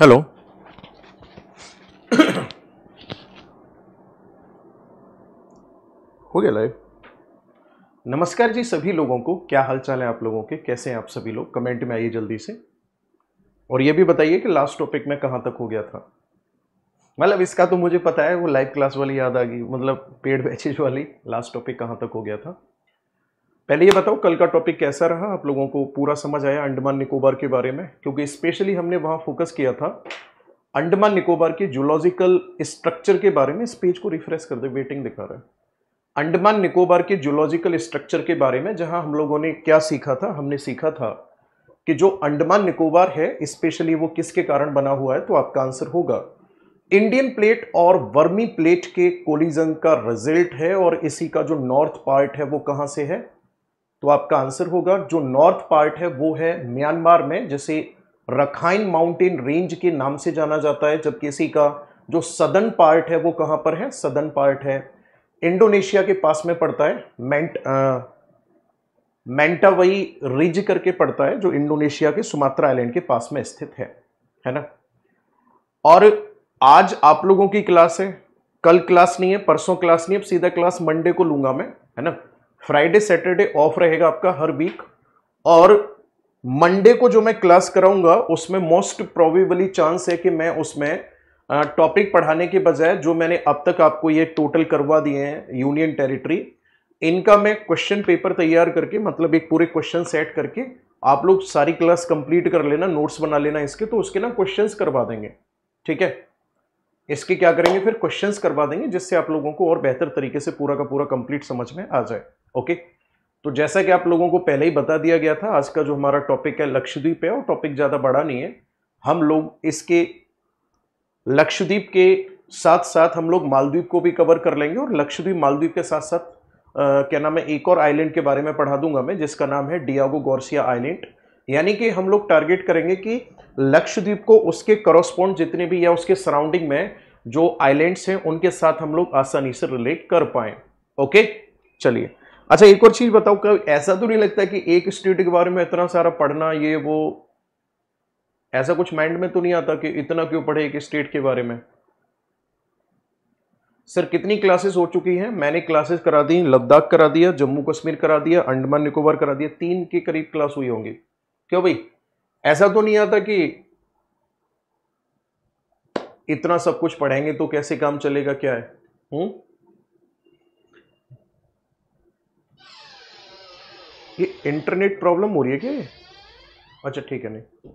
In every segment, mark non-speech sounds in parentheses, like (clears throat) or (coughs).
Hello (coughs) हो गया live नमस्कार जी सभी लोगों को क्या हाल चाल है आप लोगों के कैसे हैं आप सभी लोग कमेंट में आइए जल्दी से और ये भी बताइए कि लास्ट टॉपिक में कहाँ तक हो गया था मतलब इसका तो मुझे पता है वो लाइव क्लास वाली याद आ गई मतलब पेड बैचेज वाली लास्ट टॉपिक कहाँ तक हो गया था पहले ये बताओ कल का टॉपिक कैसा रहा आप लोगों को पूरा समझ आया अंडमान निकोबार के बारे में क्योंकि स्पेशली हमने वहाँ फोकस किया था अंडमान निकोबार के जूलॉजिकल स्ट्रक्चर के बारे में इस पेज को रिफ्रेश कर दे वेटिंग दिखा रहे अंडमान निकोबार के जूलॉजिकल स्ट्रक्चर के बारे में जहाँ हम लोगों ने क्या सीखा था हमने सीखा था कि जो अंडमान निकोबार है स्पेशली वो किसके कारण बना हुआ है तो आपका आंसर होगा इंडियन प्लेट और वर्मी प्लेट के कोलिजन का रिजल्ट है और इसी का जो नॉर्थ पार्ट है वो कहाँ से है तो आपका आंसर होगा जो नॉर्थ पार्ट है वो है म्यांमार में जैसे रखाइन माउंटेन रेंज के नाम से जाना जाता है जबकि इसी का जो सदन पार्ट है वो कहाँ पर है सदन पार्ट है इंडोनेशिया के पास में पड़ता है मेंट मेंटावई रिज करके पड़ता है जो इंडोनेशिया के सुमात्रा आइलैंड के पास में स्थित है है ना और आज आप लोगों की क्लास है कल क्लास नहीं है परसों क्लास नहीं है सीधा क्लास मंडे को लूंगा मैं है ना फ्राइडे सैटरडे ऑफ रहेगा आपका हर वीक और मंडे को जो मैं क्लास कराऊंगा उसमें मोस्ट प्रोबेबली चांस है कि मैं उसमें टॉपिक पढ़ाने के बजाय जो मैंने अब तक आपको ये टोटल करवा दिए हैं यूनियन टेरिटरी इनका मैं क्वेश्चन पेपर तैयार करके मतलब एक पूरे क्वेश्चन सेट करके आप लोग सारी क्लास कंप्लीट कर लेना नोट्स बना लेना इसके तो उसके ना क्वेश्चंस करवा देंगे ठीक है इसके क्या करेंगे फिर क्वेश्चंस करवा देंगे जिससे आप लोगों को और बेहतर तरीके से पूरा का पूरा कंप्लीट समझ में आ जाए ओके तो जैसा कि आप लोगों को पहले ही बता दिया गया था आज का जो हमारा टॉपिक है लक्षद्वीप है और टॉपिक ज़्यादा बड़ा नहीं है हम लोग इसके लक्षद्वीप के साथ साथ हम लोग मालद्वीप को भी कवर कर लेंगे और लक्षद्वीप मालदीप के साथ साथ आ, क्या नाम है एक और आइलैंड के बारे में पढ़ा दूंगा मैं जिसका नाम है डियागो गौरसिया आइलैंड यानी कि हम लोग टारगेट करेंगे कि लक्षद्वीप को उसके करोस्पॉन्ड जितने भी या उसके सराउंडिंग में जो आइलैंड्स हैं उनके साथ हम लोग आसानी से रिलेट कर पाएँ ओके चलिए अच्छा एक और चीज बताओ कभी ऐसा तो नहीं लगता कि एक स्टेट के बारे में इतना सारा पढ़ना ये वो ऐसा कुछ माइंड में तो नहीं आता कि इतना क्यों पढ़े एक स्टेट के बारे में सर कितनी क्लासेस हो चुकी हैं मैंने क्लासेस करा दी लद्दाख करा दिया जम्मू कश्मीर करा दिया अंडमान निकोबार करा दिया तीन के करीब क्लास हुई होंगी क्यों भाई ऐसा तो नहीं आता कि इतना सब कुछ पढ़ेंगे तो कैसे काम चलेगा क्या है हुँ? हम्म? ये इंटरनेट प्रॉब्लम हो रही है क्या अच्छा ठीक है नहीं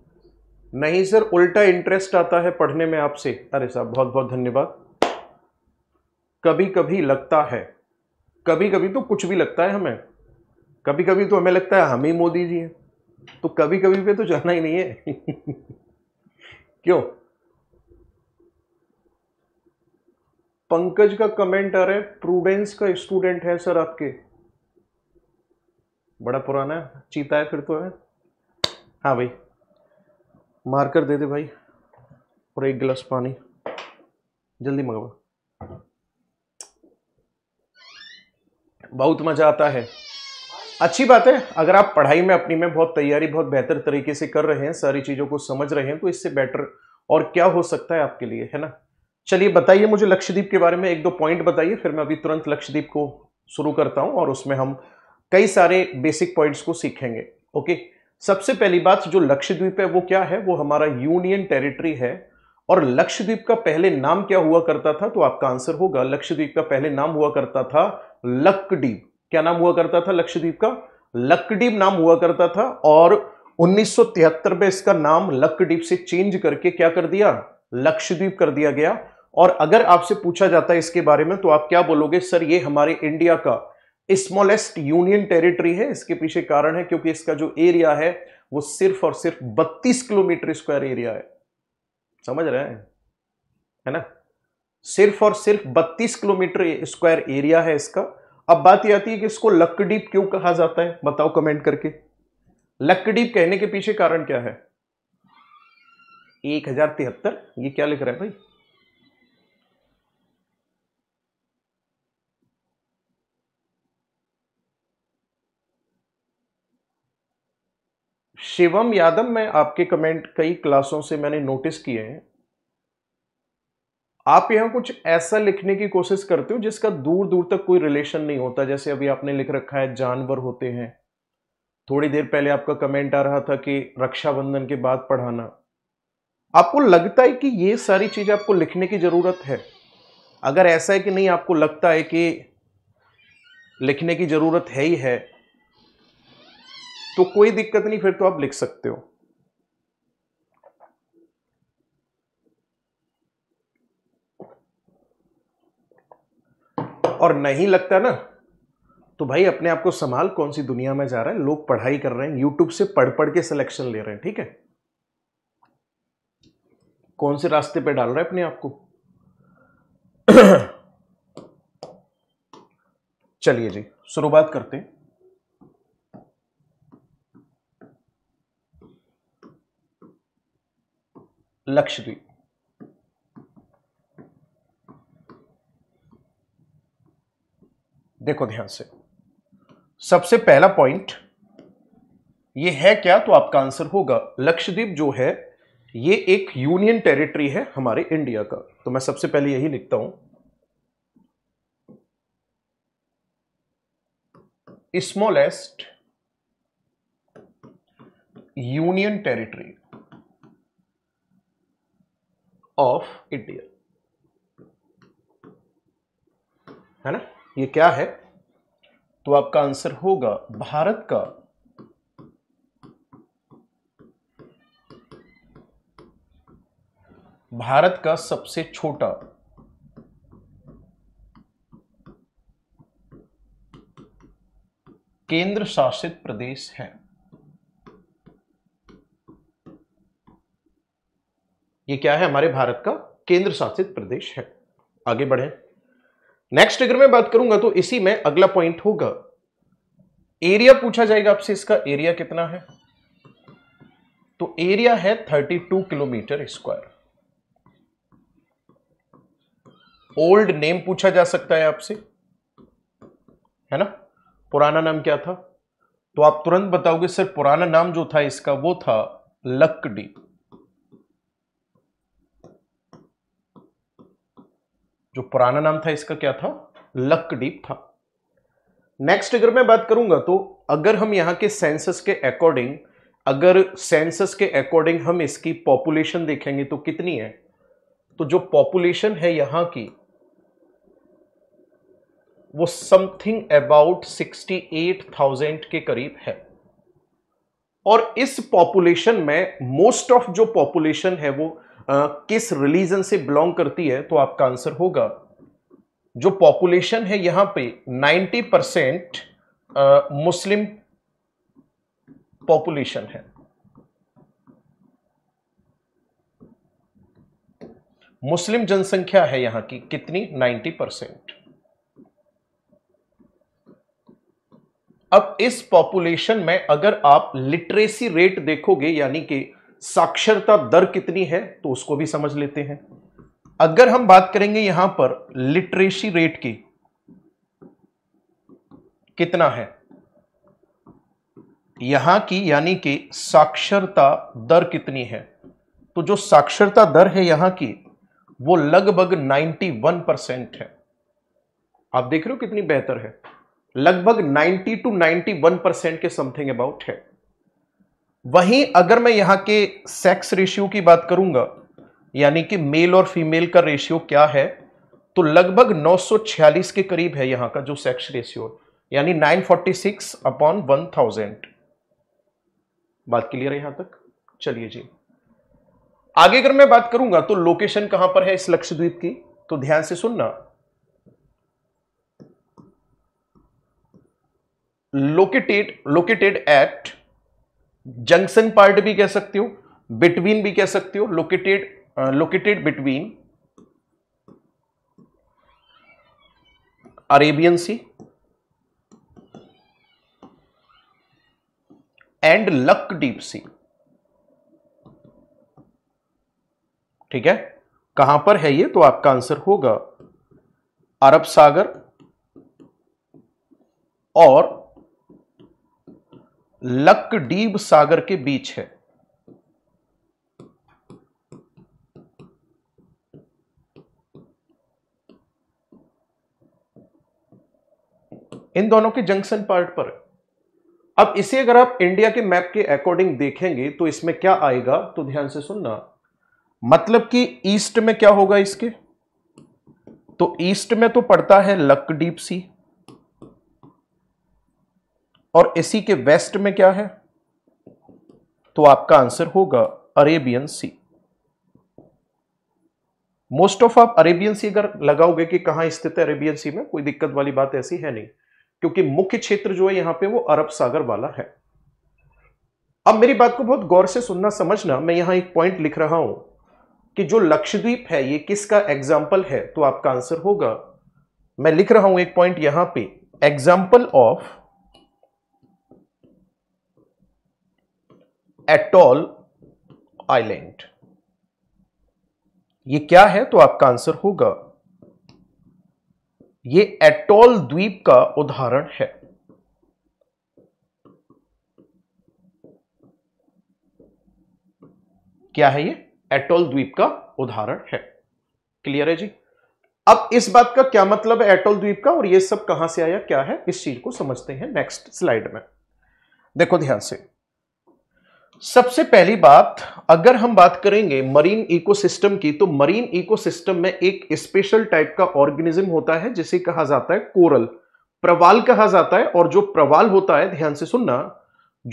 नहीं सर उल्टा इंटरेस्ट आता है पढ़ने में आपसे अरे साहब बहुत बहुत धन्यवाद कभी कभी लगता है कभी कभी तो कुछ भी लगता है हमें कभी कभी तो हमें लगता है हम ही मोदी जी हैं तो कभी कभी पे तो जाना ही नहीं है (laughs) क्यों पंकज का कमेंट आ रहा है प्रूडेंस का स्टूडेंट है सर आपके बड़ा पुराना है चीता है फिर तो है हाँ भाई मार्कर दे दे भाई और एक गिलास पानी जल्दी मंगवा बहुत मज़ा आता है अच्छी बात है अगर आप पढ़ाई में अपनी में बहुत तैयारी बहुत बेहतर तरीके से कर रहे हैं सारी चीज़ों को समझ रहे हैं तो इससे बेटर और क्या हो सकता है आपके लिए है ना चलिए बताइए मुझे लक्षद्वीप के बारे में एक दो पॉइंट बताइए फिर मैं अभी तुरंत लक्षद्वीप को शुरू करता हूँ और उसमें हम कई सारे बेसिक पॉइंट्स को सीखेंगे ओके सबसे पहली बात जो लक्षद्वीप है वो क्या है वो हमारा यूनियन टेरिटरी है और लक्षद्वीप का पहले नाम क्या हुआ करता था तो आपका आंसर होगा लक्षद्वीप का पहले नाम हुआ करता था लक्कडीप क्या नाम हुआ करता था लक्षद्वीप का लक्कडीप नाम हुआ करता था और 1973 में इसका नाम लक्कडीप से चेंज करके क्या कर दिया लक्षद्वीप कर दिया गया और अगर आपसे पूछा जाता है इसके बारे में तो आप क्या बोलोगे सर ये हमारे इंडिया का स्मॉलेस्ट यूनियन टेरिटरी है इसके पीछे कारण है क्योंकि इसका जो एरिया है वो सिर्फ और सिर्फ 32 किलोमीटर स्क्वायर एरिया है समझ रहे हैं है ना सिर्फ और सिर्फ 32 किलोमीटर स्क्वायर एरिया है इसका अब बात यह आती है कि इसको लक्कडीप क्यों कहा जाता है बताओ कमेंट करके लकडीप कहने के पीछे कारण क्या है एक हजार तिहत्तर ये क्या लिख रहा है भाई शिवम यादव मैं आपके कमेंट कई क्लासों से मैंने नोटिस किए हैं आप यहां कुछ ऐसा लिखने की कोशिश करते हो जिसका दूर दूर तक कोई रिलेशन नहीं होता जैसे अभी आपने लिख रखा है जानवर होते हैं थोड़ी देर पहले आपका कमेंट आ रहा था कि रक्षाबंधन के बाद पढ़ाना आपको लगता है कि ये सारी चीज़ आपको लिखने की ज़रूरत है अगर ऐसा है कि नहीं आपको लगता है कि लिखने की ज़रूरत है ही है तो कोई दिक्कत नहीं फिर तो आप लिख सकते हो और नहीं लगता ना तो भाई अपने आप को संभाल कौन सी दुनिया में जा रहा है लोग पढ़ाई कर रहे हैं यूट्यूब से पढ़ पढ़ के सिलेक्शन ले रहे हैं ठीक है कौन से रास्ते पे डाल रहा है अपने आप को (clears throat) चलिए जी शुरुआत करते हैं लक्षद्वीप देखो ध्यान से सबसे पहला पॉइंट ये है क्या तो आपका आंसर होगा लक्षद्वीप जो है ये एक यूनियन टेरिटरी है हमारे इंडिया का तो मैं सबसे पहले यही लिखता हूं smallest union territory of India है ना ये क्या है तो आपका आंसर होगा भारत का भारत का सबसे छोटा केंद्र शासित प्रदेश है ये क्या है हमारे भारत का केंद्र शासित प्रदेश है आगे बढ़े नेक्स्ट अगर मैं बात करूंगा तो इसी में अगला पॉइंट होगा एरिया पूछा जाएगा आपसे इसका एरिया कितना है तो एरिया है 32 किलोमीटर स्क्वायर ओल्ड नेम पूछा जा सकता है आपसे है ना पुराना नाम क्या था तो आप तुरंत बताओगे सर पुराना नाम जो था इसका वो था लकडी जो पुराना नाम था इसका क्या था लकडीप था नेक्स्ट अगर मैं बात करूंगा तो अगर हम यहाँ के सेंसस के अकॉर्डिंग अगर सेंसस के अकॉर्डिंग हम इसकी पॉपुलेशन देखेंगे तो कितनी है तो जो पॉपुलेशन है यहाँ की वो समथिंग अबाउट 68,000 के करीब है और इस पॉपुलेशन में मोस्ट ऑफ जो पॉपुलेशन है वो किस रिलीजन से बिलोंग करती है तो आपका आंसर होगा जो पॉपुलेशन है यहां पे 90 परसेंट मुस्लिम पॉपुलेशन है मुस्लिम जनसंख्या है यहां की कितनी 90 परसेंट अब इस पॉपुलेशन में अगर आप लिटरेसी रेट देखोगे यानी कि साक्षरता दर कितनी है तो उसको भी समझ लेते हैं अगर हम बात करेंगे यहां पर लिटरेसी रेट की कितना है यहां की यानी कि साक्षरता दर कितनी है तो जो साक्षरता दर है यहां की वो लगभग 91 परसेंट है आप देख रहे हो कितनी बेहतर है लगभग 90 टू 91 परसेंट के समथिंग अबाउट है वहीं अगर मैं यहां के सेक्स रेशियो की बात करूंगा यानी कि मेल और फीमेल का रेशियो क्या है तो लगभग 946 के करीब है यहां का जो सेक्स रेशियो यानी 946 अपॉन 1000 बात क्लियर है यहां तक चलिए जी आगे अगर मैं बात करूंगा तो लोकेशन कहां पर है इस लक्षद्वीप की तो ध्यान से सुनना located located at junction part भी कह सकते हो बिटवीन भी कह सकते हो located located between Arabian sea and Laccadive sea ठीक है कहां पर है ये तो आपका आंसर होगा अरब सागर और लकडीब सागर के बीच है इन दोनों के जंक्शन पार्ट पर अब इसे अगर आप इंडिया के मैप के अकॉर्डिंग देखेंगे तो इसमें क्या आएगा तो ध्यान से सुनना मतलब कि ईस्ट में क्या होगा इसके तो ईस्ट में तो पड़ता है लकडीप सी और इसी के वेस्ट में क्या है तो आपका आंसर होगा अरेबियन सी मोस्ट ऑफ आप अरेबियन सी अगर लगाओगे कि कहां स्थित है अरेबियन सी में कोई दिक्कत वाली बात ऐसी है नहीं क्योंकि मुख्य क्षेत्र जो है यहां पे वो अरब सागर वाला है अब मेरी बात को बहुत गौर से सुनना समझना मैं यहां एक पॉइंट लिख रहा हूं कि जो लक्षद्वीप है ये किसका एग्जाम्पल है तो आपका आंसर होगा मैं लिख रहा हूं एक पॉइंट यहां पे एग्जाम्पल ऑफ एटॉल आइलैंड ये क्या है तो आपका आंसर होगा ये एटोल द्वीप का उदाहरण है क्या है ये एटोल द्वीप का उदाहरण है क्लियर है जी अब इस बात का क्या मतलब है एटोल द्वीप का और ये सब कहां से आया क्या है इस चीज को समझते हैं नेक्स्ट स्लाइड में देखो ध्यान से सबसे पहली बात अगर हम बात करेंगे मरीन इकोसिस्टम की तो मरीन इकोसिस्टम में एक स्पेशल टाइप का ऑर्गेनिज्म होता है जिसे कहा जाता है कोरल प्रवाल कहा जाता है और जो प्रवाल होता है ध्यान से सुनना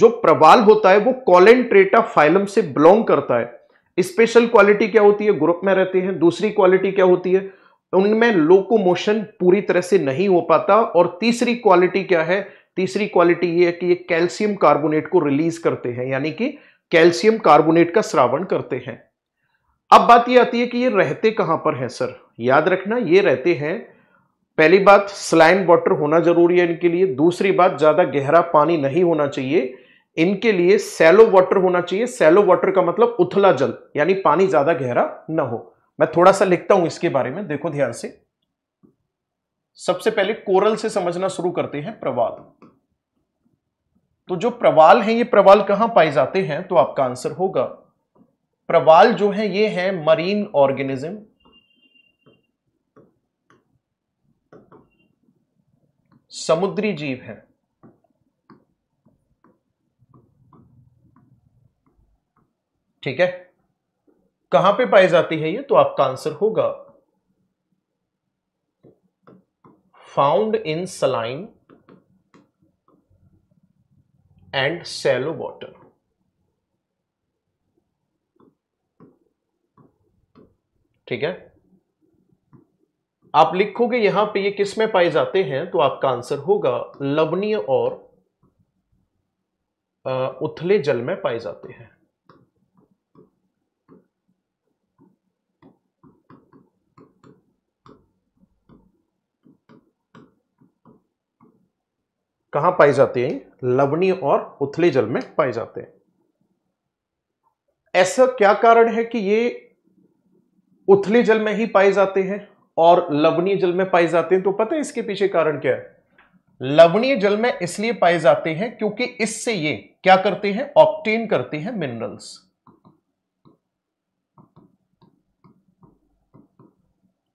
जो प्रवाल होता है वो कॉलेंट्रेटा फाइलम से बिलोंग करता है स्पेशल क्वालिटी क्या होती है ग्रुप में रहते हैं दूसरी क्वालिटी क्या होती है उनमें लोकोमोशन पूरी तरह से नहीं हो पाता और तीसरी क्वालिटी क्या है तीसरी क्वालिटी ये है कि ये कैल्शियम कार्बोनेट को रिलीज करते हैं यानी कि कैल्शियम कार्बोनेट का श्रावण करते हैं अब बात ये आती है कि ये रहते कहां पर हैं सर याद रखना ये रहते हैं पहली बात स्लाइम वाटर होना जरूरी है इनके लिए दूसरी बात ज़्यादा गहरा पानी नहीं होना चाहिए इनके लिए सैलो वाटर होना चाहिए सैलो वाटर का मतलब उथला जल यानी पानी ज़्यादा गहरा ना हो मैं थोड़ा सा लिखता हूं इसके बारे में देखो ध्यान से सबसे पहले कोरल से समझना शुरू करते हैं प्रवाद तो जो प्रवाल हैं ये प्रवाल कहां पाए जाते हैं तो आपका आंसर होगा प्रवाल जो है ये है मरीन ऑर्गेनिज्म समुद्री जीव है ठीक है कहां पे पाई जाती है ये तो आपका आंसर होगा found in saline and shallow water. ठीक है आप लिखोगे यहां पे ये किस में पाए जाते हैं तो आपका आंसर होगा लवणीय और उथले जल में पाए जाते हैं कहां पाए जाते हैं लवणीय और उथले जल में पाए जाते हैं ऐसा क्या कारण है कि ये उथले जल में ही पाए जाते हैं और लवणीय जल में पाए जाते हैं तो पता है इसके पीछे कारण क्या है लवणीय जल में इसलिए पाए जाते हैं क्योंकि इससे ये क्या करते हैं ऑप्टेन करते हैं मिनरल्स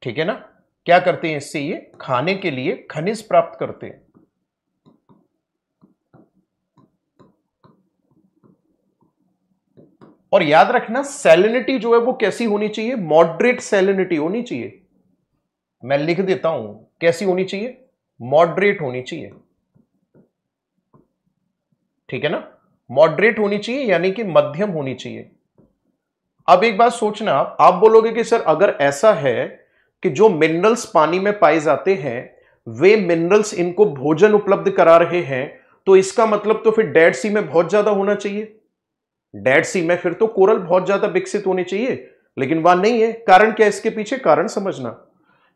ठीक है ना क्या करते हैं इससे ये खाने के लिए खनिज प्राप्त करते हैं और याद रखना सेलिनिटी जो है वो कैसी होनी चाहिए मॉडरेट सेलिनिटी होनी चाहिए मैं लिख देता हूं कैसी होनी चाहिए मॉडरेट होनी चाहिए ठीक है ना मॉडरेट होनी चाहिए यानी कि मध्यम होनी चाहिए अब एक बात सोचना आप आप बोलोगे कि सर अगर ऐसा है कि जो मिनरल्स पानी में पाए जाते हैं वे मिनरल्स इनको भोजन उपलब्ध करा रहे हैं तो इसका मतलब तो फिर डेड सी में बहुत ज्यादा होना चाहिए डेड सी में फिर तो कोरल बहुत ज्यादा विकसित होने चाहिए लेकिन वह नहीं है कारण क्या इसके पीछे कारण समझना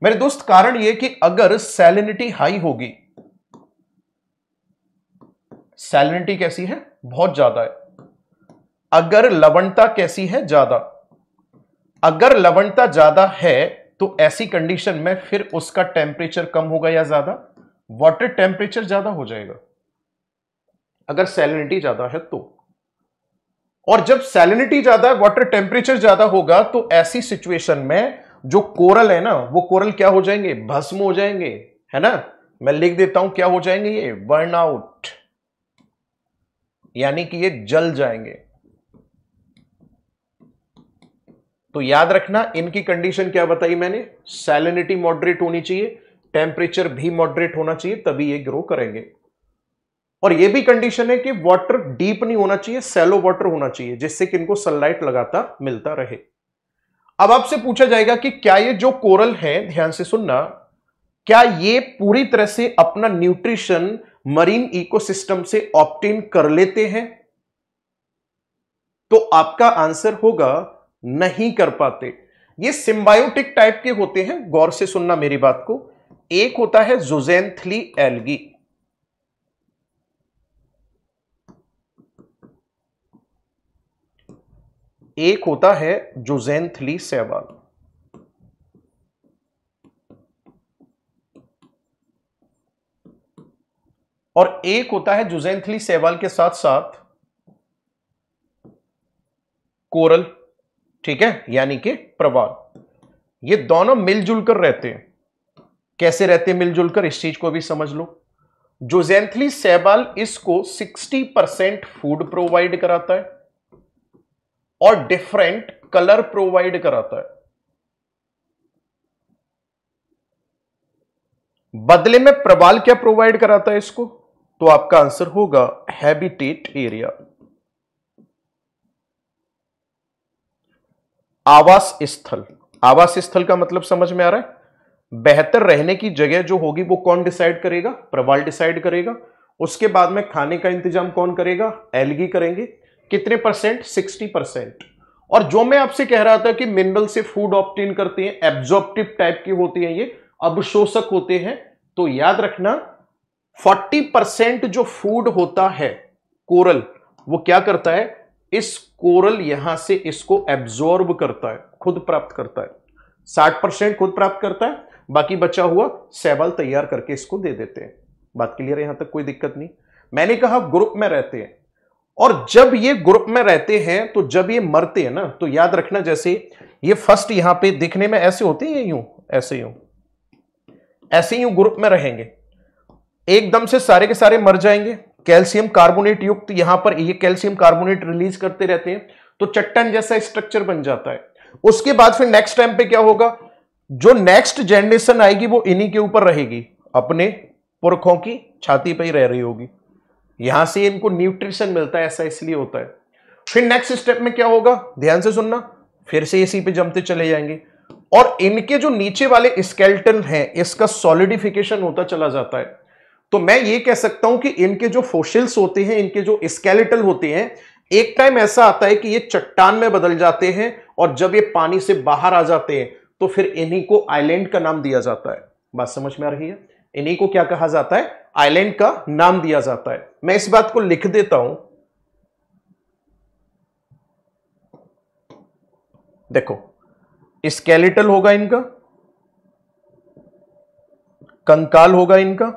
मेरे दोस्त कारण यह कि अगर सैलिनिटी हाई होगी सैलिनिटी कैसी है बहुत ज्यादा है अगर लवणता कैसी है ज्यादा अगर लवणता ज्यादा है तो ऐसी कंडीशन में फिर उसका टेम्परेचर कम होगा या ज्यादा वाटर टेम्परेचर ज्यादा हो जाएगा अगर सैलिनिटी ज्यादा है तो और जब सैलिनिटी ज्यादा वाटर टेम्परेचर ज्यादा होगा तो ऐसी सिचुएशन में जो कोरल है ना वो कोरल क्या हो जाएंगे भस्म हो जाएंगे है ना मैं लिख देता हूं क्या हो जाएंगे ये बर्न आउट यानी कि ये जल जाएंगे तो याद रखना इनकी कंडीशन क्या बताई मैंने सैलिनिटी मॉडरेट होनी चाहिए टेम्परेचर भी मॉडरेट होना चाहिए तभी ये ग्रो करेंगे और ये भी कंडीशन है कि वाटर डीप नहीं होना चाहिए सेलो वाटर होना चाहिए जिससे कि इनको सनलाइट लगातार मिलता रहे अब आपसे पूछा जाएगा कि क्या ये जो कोरल है ध्यान से सुनना क्या ये पूरी तरह से अपना न्यूट्रिशन मरीन इकोसिस्टम से ऑप्टेन कर लेते हैं तो आपका आंसर होगा नहीं कर पाते ये सिम्बायोटिक टाइप के होते हैं गौर से सुनना मेरी बात को एक होता है जुजेंथली एलगी एक होता है जोजेंथली ली सहवाल और एक होता है जुजेंथली ली सहवाल के साथ साथ कोरल ठीक है यानी कि प्रवाल ये दोनों मिलजुल कर रहते हैं कैसे रहते हैं मिलजुल कर इस चीज को भी समझ लो जोजेंथली सहबाल इसको 60 परसेंट फूड प्रोवाइड कराता है और डिफरेंट कलर प्रोवाइड कराता है बदले में प्रवाल क्या प्रोवाइड कराता है इसको तो आपका आंसर होगा हैबिटेट एरिया आवास स्थल आवास स्थल का मतलब समझ में आ रहा है बेहतर रहने की जगह जो होगी वो कौन डिसाइड करेगा प्रवाल डिसाइड करेगा उसके बाद में खाने का इंतजाम कौन करेगा एलगी करेंगे कितने परसेंट सिक्सटी परसेंट और जो मैं आपसे कह रहा था कि मिनरल से फूड ऑप्टेन करते हैं एब्जॉर्प्टिव टाइप की होती है ये शोषक होते हैं तो याद रखना 40 परसेंट जो फूड होता है कोरल वो क्या करता है इस कोरल यहां से इसको एब्जॉर्ब करता है खुद प्राप्त करता है 60 परसेंट खुद प्राप्त करता है बाकी बचा हुआ सेवल तैयार करके इसको दे देते हैं बात क्लियर यहां तक कोई दिक्कत नहीं मैंने कहा ग्रुप में रहते हैं और जब ये ग्रुप में रहते हैं तो जब ये मरते हैं ना तो याद रखना जैसे ये फर्स्ट यहां पे दिखने में ऐसे होते हैं यूं ऐसे यूं ऐसे यूं ग्रुप में रहेंगे एकदम से सारे के सारे मर जाएंगे कैल्शियम कार्बोनेट युक्त यहां पर ये कैल्शियम कार्बोनेट रिलीज करते रहते हैं तो चट्टन जैसा स्ट्रक्चर बन जाता है उसके बाद फिर नेक्स्ट टाइम पे क्या होगा जो नेक्स्ट जनरेशन आएगी वो इन्हीं के ऊपर रहेगी अपने पुरखों की छाती पर ही रह रही होगी यहां से इनको न्यूट्रिशन मिलता है ऐसा इसलिए होता है फिर नेक्स्ट स्टेप में क्या होगा ध्यान से सुनना फिर से इसी पे जमते चले जाएंगे और इनके जो नीचे वाले स्केल्टन हैं इसका सॉलिडिफिकेशन होता चला जाता है तो मैं ये कह सकता हूं कि इनके जो फोशिल्स होते हैं इनके जो स्केलेटल होते हैं एक टाइम ऐसा आता है कि ये चट्टान में बदल जाते हैं और जब ये पानी से बाहर आ जाते हैं तो फिर इन्हीं को आइलैंड का नाम दिया जाता है बात समझ में आ रही है इन्हीं को क्या कहा जाता है आइलैंड का नाम दिया जाता है मैं इस बात को लिख देता हूं देखो स्केलेटल होगा इनका कंकाल होगा इनका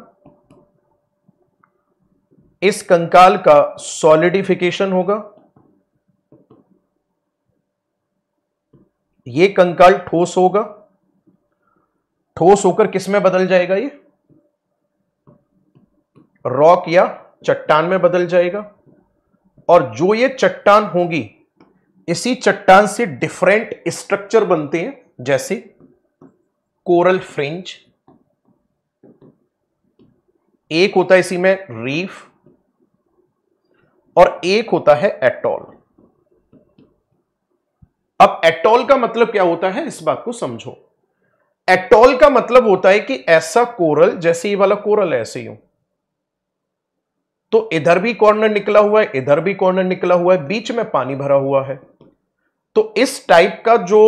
इस कंकाल का सॉलिडिफिकेशन होगा ये कंकाल ठोस होगा ठोस होकर किसमें बदल जाएगा ये रॉक या चट्टान में बदल जाएगा और जो ये चट्टान होगी इसी चट्टान से डिफरेंट स्ट्रक्चर बनते हैं जैसे कोरल फ्रिंज एक होता है इसी में रीफ और एक होता है एटॉल अब एटॉल का मतलब क्या होता है इस बात को समझो एटॉल का मतलब होता है कि ऐसा कोरल जैसे ये वाला कोरल ऐसे ही हूं तो इधर भी कॉर्नर निकला हुआ है इधर भी कॉर्नर निकला हुआ है बीच में पानी भरा हुआ है तो इस टाइप का जो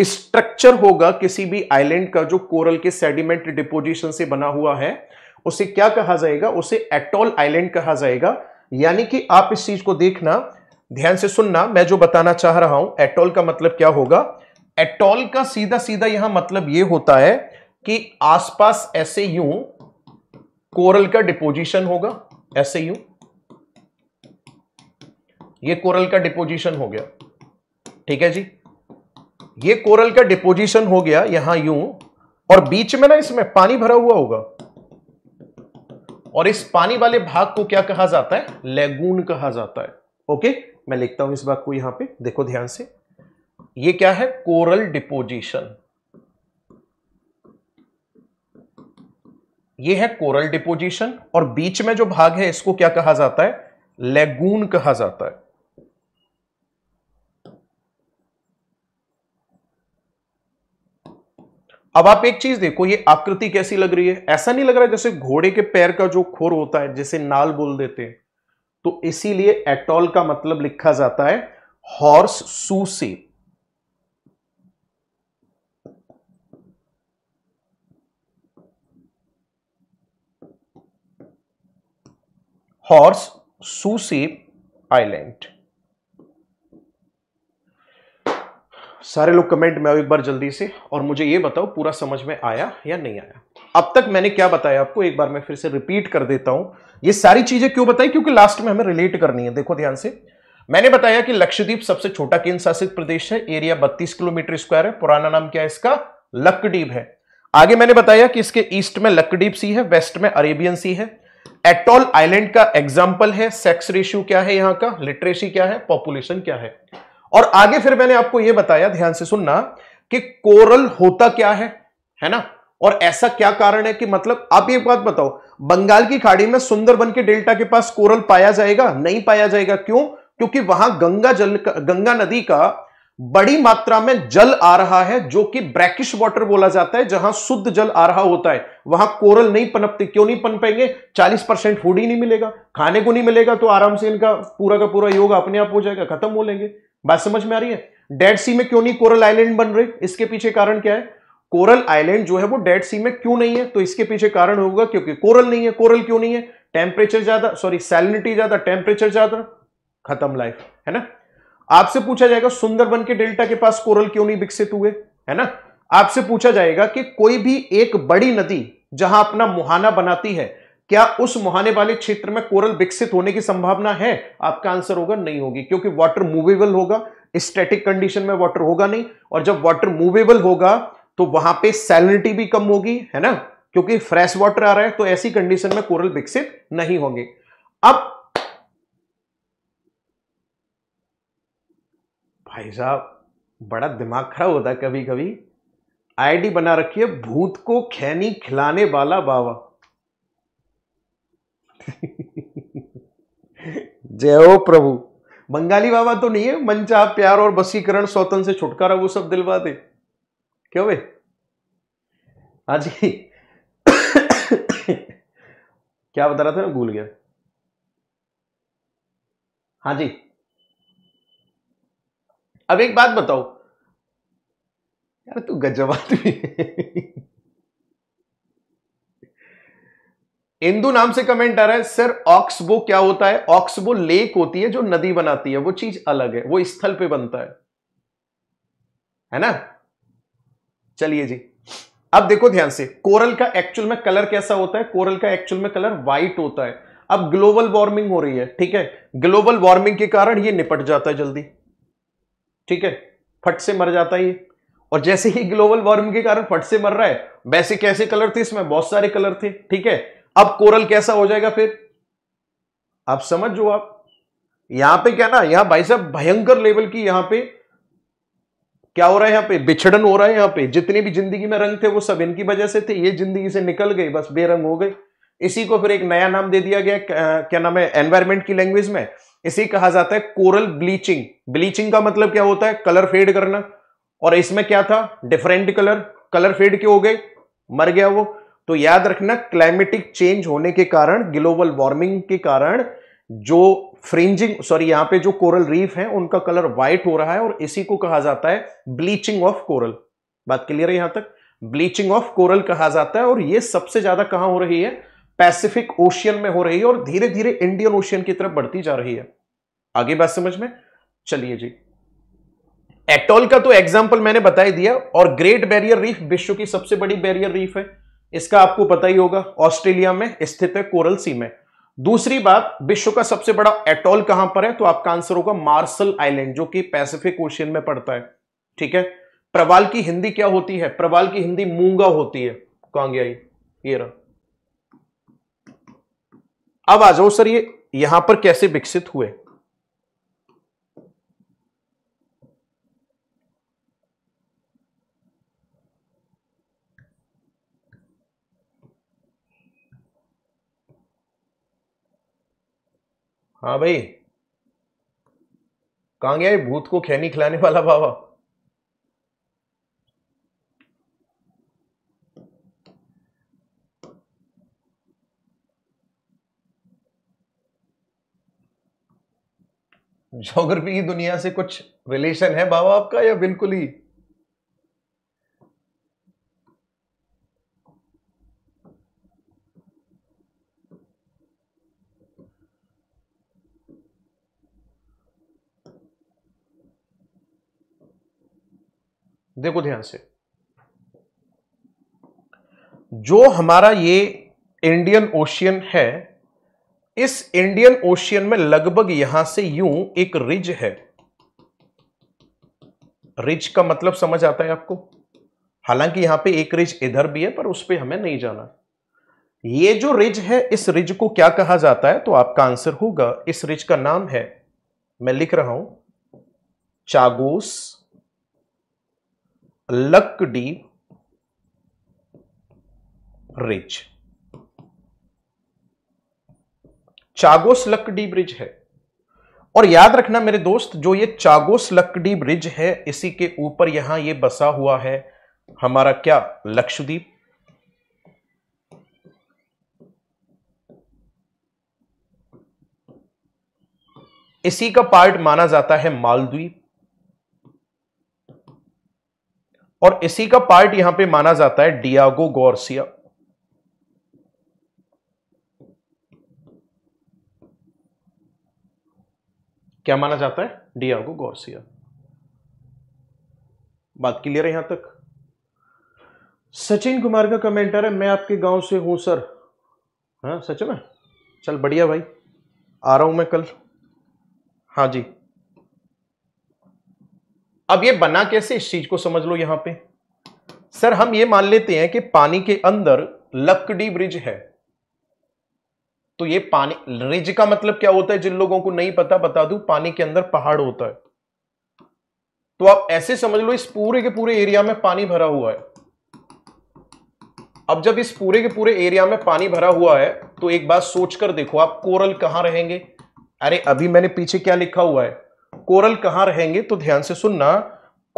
स्ट्रक्चर होगा किसी भी आइलैंड का जो कोरल के सेडिमेंट डिपोजिशन से बना हुआ है उसे क्या कहा जाएगा उसे एटोल आइलैंड कहा जाएगा यानी कि आप इस चीज को देखना ध्यान से सुनना मैं जो बताना चाह रहा हूं एटोल का मतलब क्या होगा एटोल का सीधा सीधा यहां मतलब यह होता है कि आसपास ऐसे यूं कोरल का डिपोजिशन होगा एस यू ये कोरल का डिपोजिशन हो गया ठीक है जी ये कोरल का डिपोजिशन हो गया यहां यू और बीच में ना इसमें पानी भरा हुआ होगा और इस पानी वाले भाग को क्या कहा जाता है लेगून कहा जाता है ओके मैं लिखता हूं इस बात को यहां पे देखो ध्यान से ये क्या है कोरल डिपोजिशन ये है कोरल डिपोजिशन और बीच में जो भाग है इसको क्या कहा जाता है लेगून कहा जाता है अब आप एक चीज देखो ये आकृति कैसी लग रही है ऐसा नहीं लग रहा है जैसे घोड़े के पैर का जो खोर होता है जिसे नाल बोल देते हैं तो इसीलिए एटॉल का मतलब लिखा जाता है horseshoe horse shoe shape island सारे लोग कमेंट में आओ एक बार जल्दी से और मुझे ये बताओ पूरा समझ में आया या नहीं आया अब तक मैंने क्या बताया आपको एक बार मैं फिर से रिपीट कर देता हूं ये सारी चीजें क्यों बताई क्योंकि लास्ट में हमें रिलेट करनी है देखो ध्यान से मैंने बताया कि लक्षद्वीप सबसे छोटा केंद्र शासित प्रदेश है एरिया 32 किलोमीटर स्क्वायर है पुराना नाम क्या है इसका लकडीप है आगे मैंने बताया कि इसके ईस्ट में लकडीप सी है वेस्ट में अरेबियन सी है एटोल आइलैंड का एग्जाम्पल है सेक्स रेशियो क्या है यहां का लिटरेसी क्या है पॉपुलेशन क्या है और आगे फिर मैंने आपको यह बताया ध्यान से सुनना कि कोरल होता क्या है है ना और ऐसा क्या कारण है कि मतलब आप एक बात बताओ बंगाल की खाड़ी में सुंदरबन के डेल्टा के पास कोरल पाया जाएगा नहीं पाया जाएगा क्यों क्योंकि वहां गंगा जल गंगा नदी का बड़ी मात्रा में जल आ रहा है जो कि ब्रैकिश वाटर बोला जाता है जहां शुद्ध जल आ रहा होता है वहां कोरल नहीं पनपते क्यों नहीं पनपेंगे 40 परसेंट फूड ही नहीं मिलेगा खाने को नहीं मिलेगा तो आराम से इनका पूरा का पूरा योग अपने आप हो जाएगा खत्म हो लेंगे बात समझ में आ रही है डेड सी में क्यों नहीं कोरल आइलैंड बन रहे इसके पीछे कारण क्या है कोरल आइलैंड जो है वो डेड सी में क्यों नहीं है तो इसके पीछे कारण होगा क्योंकि कोरल नहीं है कोरल क्यों नहीं है टेम्परेचर ज्यादा सॉरी सैलिनिटी ज्यादा टेम्परेचर ज्यादा खत्म लाइफ है ना आपसे पूछा जाएगा सुंदरबन के डेल्टा के पास कोरल क्यों नहीं विकसित हुए है ना आपसे पूछा जाएगा कि कोई भी एक बड़ी नदी जहां अपना मुहाना बनाती है क्या उस मुहाने वाले क्षेत्र में कोरल विकसित होने की संभावना है आपका आंसर होगा नहीं होगी क्योंकि वाटर मूवेबल होगा स्टैटिक कंडीशन में वाटर होगा नहीं और जब वाटर मूवेबल होगा तो वहां पे सैलिनिटी भी कम होगी है ना क्योंकि फ्रेश वाटर आ रहा है तो ऐसी कंडीशन में कोरल विकसित नहीं होंगे अब भाई साहब बड़ा दिमाग खराब होता है कभी कभी आईडी बना रखी है भूत को खैनी खिलाने वाला बाबा जय हो प्रभु बंगाली बाबा तो नहीं है मंचा प्यार और बसीकरण स्वतन से छुटकारा वो सब दिलवा दे क्यों वे आज (coughs) क्या बता रहा था ना भूल गया हाँ जी अब एक बात बताओ यार तू गजब आदमी इंदु नाम से कमेंट आ रहा है सर ऑक्सबो क्या होता है ऑक्सबो लेक होती है जो नदी बनाती है वो चीज अलग है वो स्थल पे बनता है है ना चलिए जी अब देखो ध्यान से कोरल का एक्चुअल में कलर कैसा होता है कोरल का एक्चुअल में कलर व्हाइट होता है अब ग्लोबल वार्मिंग हो रही है ठीक है ग्लोबल वार्मिंग के कारण ये निपट जाता है जल्दी ठीक है फट से मर जाता है ये और जैसे ही ग्लोबल वार्मिंग के कारण फट से मर रहा है वैसे कैसे कलर थे इसमें बहुत सारे कलर थे ठीक है अब कोरल कैसा हो जाएगा फिर आप समझ जो आप यहां पे क्या ना यहां भाई साहब भयंकर लेवल की यहां पे क्या हो रहा है यहां पे बिछड़न हो रहा है यहां पे जितने भी जिंदगी में रंग थे वो सब इनकी वजह से थे ये जिंदगी से निकल गए बस बेरंग हो गए इसी को फिर एक नया नाम दे दिया गया क्या नाम है एनवायरमेंट की लैंग्वेज में इसे कहा जाता है कोरल ब्लीचिंग ब्लीचिंग का मतलब क्या होता है कलर फेड करना और इसमें क्या था डिफरेंट कलर कलर फेड क्यों हो गए मर गया वो तो याद रखना क्लाइमेटिक चेंज होने के कारण ग्लोबल वार्मिंग के कारण जो फ्रिंजिंग सॉरी यहां पे जो कोरल रीफ है उनका कलर व्हाइट हो रहा है और इसी को कहा जाता है ब्लीचिंग ऑफ कोरल बात क्लियर है यहां तक ब्लीचिंग ऑफ कोरल कहा जाता है और ये सबसे ज्यादा कहां हो रही है पैसिफिक ओशियन में हो रही है और धीरे धीरे इंडियन ओशियन की तरफ बढ़ती जा रही है आगे बात समझ में चलिए जी एटोल का तो एग्जाम्पल मैंने बताई दिया और ग्रेट बैरियर रीफ विश्व की सबसे बड़ी बैरियर रीफ है इसका आपको पता ही होगा ऑस्ट्रेलिया में स्थित है कोरल सी में दूसरी बात विश्व का सबसे बड़ा एटोल कहां पर है तो आपका आंसर होगा मार्सल आइलैंड जो कि पैसिफिक ओशियन में पड़ता है ठीक है प्रवाल की हिंदी क्या होती है प्रवाल की हिंदी मूंगा होती है कहां गया ये रहा अब आ जाओ सर ये यहां पर कैसे विकसित हुए हाँ भाई कहाँ गया भूत को खैनी खिलाने वाला बाबा जोग्राफी की दुनिया से कुछ रिलेशन है बाबा आपका या बिल्कुल ही देखो ध्यान से जो हमारा ये इंडियन ओशियन है इस इंडियन ओशियन में लगभग यहां से यूं एक रिज है रिज का मतलब समझ आता है आपको हालांकि यहां पे एक रिज इधर भी है पर उस पर हमें नहीं जाना ये जो रिज है इस रिज को क्या कहा जाता है तो आपका आंसर होगा इस रिज का नाम है मैं लिख रहा हूं चागोस लकडी रिज चागोस लकडी ब्रिज है और याद रखना मेरे दोस्त जो ये चागोस लकडी ब्रिज है इसी के ऊपर यहां ये बसा हुआ है हमारा क्या लक्षद्वीप इसी का पार्ट माना जाता है मालद्वीप और इसी का पार्ट यहां पे माना जाता है डियागो गौरसिया क्या माना जाता है डियागो गौरसिया बात क्लियर है यहां तक सचिन कुमार का कमेंटर है मैं आपके गांव से हूं सर हाँ सच में चल बढ़िया भाई आ रहा हूं मैं कल हाँ जी अब ये बना कैसे इस चीज को समझ लो यहां पे सर हम ये मान लेते हैं कि पानी के अंदर लकड़ी ब्रिज है तो ये पानी रिज का मतलब क्या होता है जिन लोगों को नहीं पता बता दू पानी के अंदर पहाड़ होता है तो आप ऐसे समझ लो इस पूरे के पूरे एरिया में पानी भरा हुआ है अब जब इस पूरे के पूरे एरिया में पानी भरा हुआ है तो एक बात सोचकर देखो आप कोरल कहां रहेंगे अरे अभी मैंने पीछे क्या लिखा हुआ है कोरल कहां रहेंगे तो ध्यान से सुनना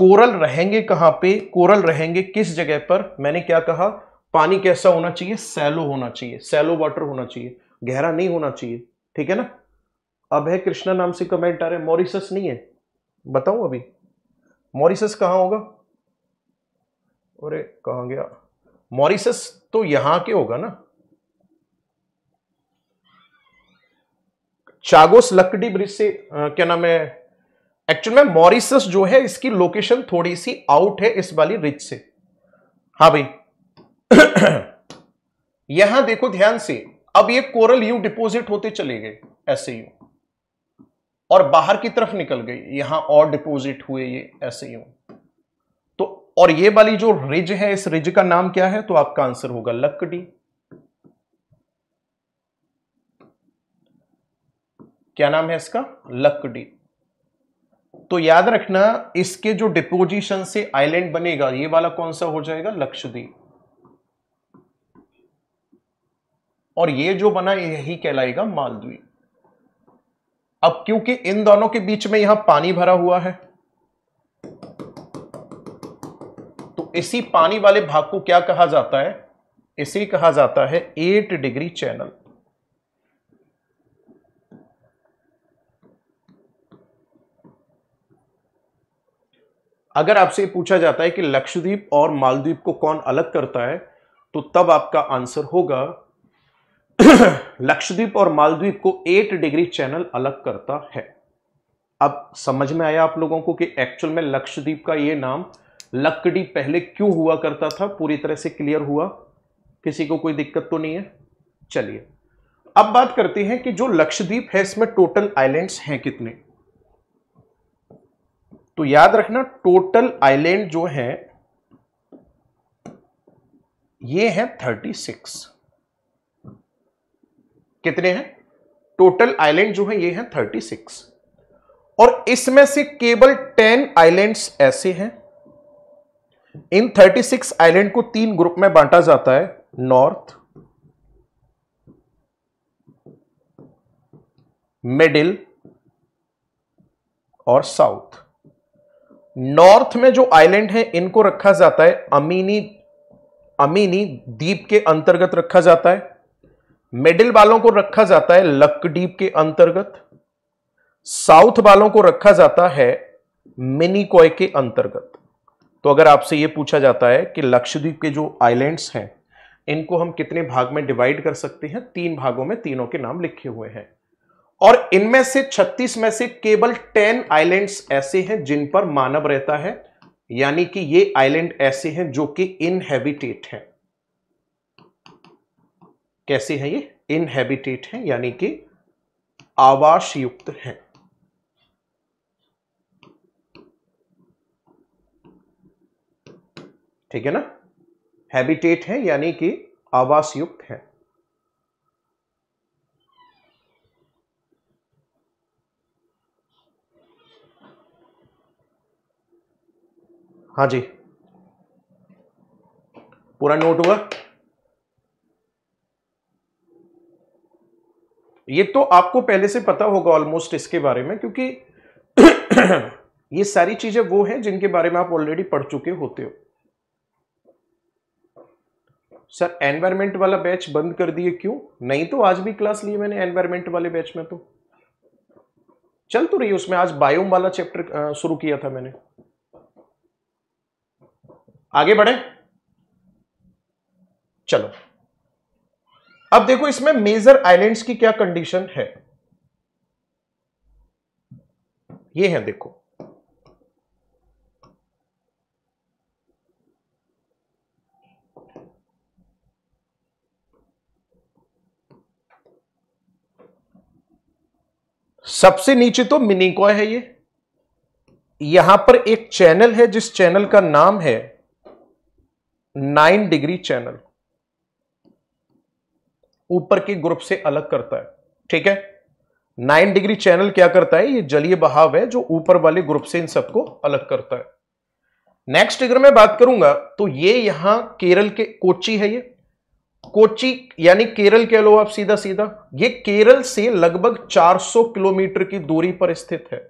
कोरल रहेंगे कहां पे कोरल रहेंगे किस जगह पर मैंने क्या कहा पानी कैसा होना चाहिए सैलो होना चाहिए सैलो वाटर होना चाहिए गहरा नहीं होना चाहिए ठीक है ना अब है कृष्णा नाम से कमेंट आ रहे हैं मॉरिसस नहीं है बताऊं अभी मॉरिसस कहाँ होगा अरे कहा गया मॉरिसस तो यहां के होगा ना चागोस लकड़ी ब्रिज से आ, क्या नाम है एक्चुअल में मॉरिसस जो है इसकी लोकेशन थोड़ी सी आउट है इस वाली रिच से हाँ भाई (coughs) यहां देखो ध्यान से अब ये कोरल यू डिपोजिट होते चले गए ऐसे यू और बाहर की तरफ निकल गए यहां और डिपोजिट हुए ये ऐसे यू तो और ये वाली जो रिज है इस रिज का नाम क्या है तो आपका आंसर होगा लकड़ी क्या नाम है इसका लकड़ी तो याद रखना इसके जो डिपोजिशन से आइलैंड बनेगा ये वाला कौन सा हो जाएगा लक्षद्वीप और ये जो बना यही कहलाएगा मालद्वीप अब क्योंकि इन दोनों के बीच में यहां पानी भरा हुआ है तो इसी पानी वाले भाग को क्या कहा जाता है इसे कहा जाता है एट डिग्री चैनल अगर आपसे पूछा जाता है कि लक्षद्वीप और मालद्वीप को कौन अलग करता है तो तब आपका आंसर होगा (coughs) लक्षद्वीप और मालद्वीप को एट डिग्री चैनल अलग करता है अब समझ में आया आप लोगों को कि एक्चुअल में लक्षद्वीप का यह नाम लकड़ी पहले क्यों हुआ करता था पूरी तरह से क्लियर हुआ किसी को कोई दिक्कत तो नहीं है चलिए अब बात करते हैं कि जो लक्षद्वीप है इसमें टोटल आइलैंड्स हैं कितने तो याद रखना टोटल आइलैंड जो है ये है 36 कितने हैं टोटल आइलैंड जो है ये हैं 36 और इसमें से केवल 10 आइलैंड्स ऐसे हैं इन 36 आइलैंड को तीन ग्रुप में बांटा जाता है नॉर्थ मिडिल और साउथ नॉर्थ में जो आइलैंड है इनको रखा जाता है अमीनी अमीनी द्वीप के अंतर्गत रखा जाता है मिडिल वालों को रखा जाता है लकडीप के अंतर्गत साउथ वालों को रखा जाता है कॉय के अंतर्गत तो अगर आपसे यह पूछा जाता है कि लक्षद्वीप के जो आइलैंड्स हैं इनको हम कितने भाग में डिवाइड कर सकते हैं तीन भागों में तीनों के नाम लिखे हुए हैं और इनमें से 36 में से केवल 10 आइलैंड्स ऐसे हैं जिन पर मानव रहता है यानी कि ये आइलैंड ऐसे हैं जो कि इनहेबिटेट हैं कैसे है ये इनहेबिटेट है यानी कि आवास युक्त है ठीक है ना हैबिटेट है यानी कि आवास युक्त है हाँ जी पूरा नोट हुआ ये तो आपको पहले से पता होगा ऑलमोस्ट इसके बारे में क्योंकि (clears throat) ये सारी चीजें वो हैं जिनके बारे में आप ऑलरेडी पढ़ चुके होते हो सर एनवायरमेंट वाला बैच बंद कर दिए क्यों नहीं तो आज भी क्लास ली मैंने एनवायरमेंट वाले बैच में तो चल तो रही उसमें आज बायोम वाला चैप्टर शुरू किया था मैंने आगे बढ़े चलो अब देखो इसमें मेजर आइलैंड्स की क्या कंडीशन है ये है देखो सबसे नीचे तो मिनीकॉय है ये यहां पर एक चैनल है जिस चैनल का नाम है नाइन डिग्री चैनल ऊपर के ग्रुप से अलग करता है ठीक है नाइन डिग्री चैनल क्या करता है ये जलीय बहाव है जो ऊपर वाले ग्रुप से इन सबको अलग करता है नेक्स्ट अगर मैं बात करूंगा तो ये यहां केरल के कोची है ये कोची यानी केरल कह लो आप सीधा सीधा ये केरल से लगभग 400 किलोमीटर की दूरी पर स्थित है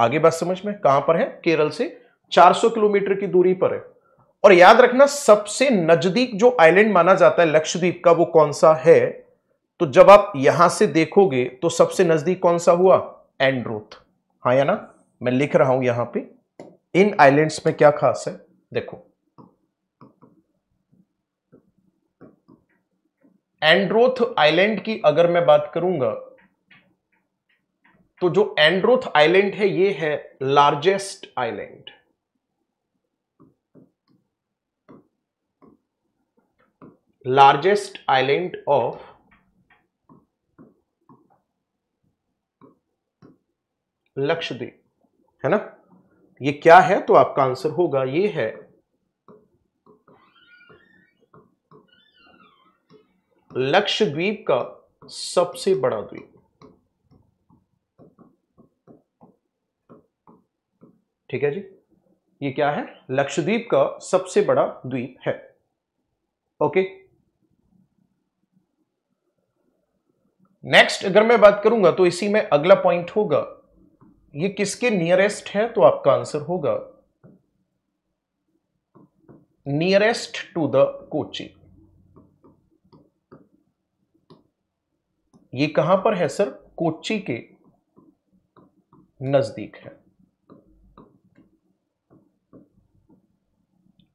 आगे बात समझ में कहां पर है केरल से 400 किलोमीटर की दूरी पर है और याद रखना सबसे नजदीक जो आइलैंड माना जाता है लक्षद्वीप का वो कौन सा है तो जब आप यहां से देखोगे तो सबसे नजदीक कौन सा हुआ एंड्रोथ हाँ या ना मैं लिख रहा हूं यहां पे इन आइलैंड्स में क्या खास है देखो एंड्रोथ आइलैंड की अगर मैं बात करूंगा तो जो एंड्रोथ आइलैंड है ये है largest island largest island of Lakshadweep है ना ये क्या है तो आपका आंसर होगा ये है लक्षद्वीप का सबसे बड़ा द्वीप ठीक है जी ये क्या है लक्षद्वीप का सबसे बड़ा द्वीप है ओके नेक्स्ट अगर मैं बात करूंगा तो इसी में अगला पॉइंट होगा ये किसके नियरेस्ट है तो आपका आंसर होगा नियरेस्ट टू द कोची ये कहां पर है सर कोची के नजदीक है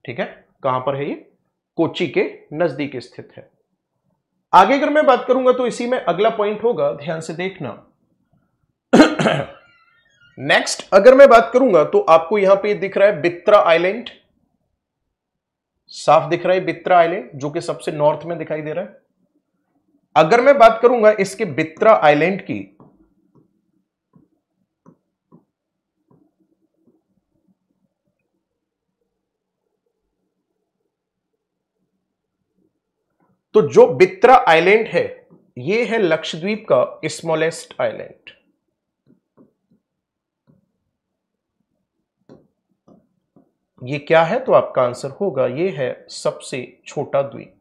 ठीक है कहां पर है ये कोची के नजदीक स्थित है आगे अगर मैं बात करूंगा तो इसी में अगला पॉइंट होगा ध्यान से देखना नेक्स्ट (clears throat) अगर मैं बात करूंगा तो आपको यहां पे दिख रहा है बित्रा आइलैंड साफ दिख रहा है बित्रा आइलैंड जो कि सबसे नॉर्थ में दिखाई दे रहा है अगर मैं बात करूंगा इसके बित्रा आइलैंड की तो जो बित्रा आइलैंड है ये है लक्षद्वीप का स्मॉलेस्ट आइलैंड ये क्या है तो आपका आंसर होगा ये है सबसे छोटा द्वीप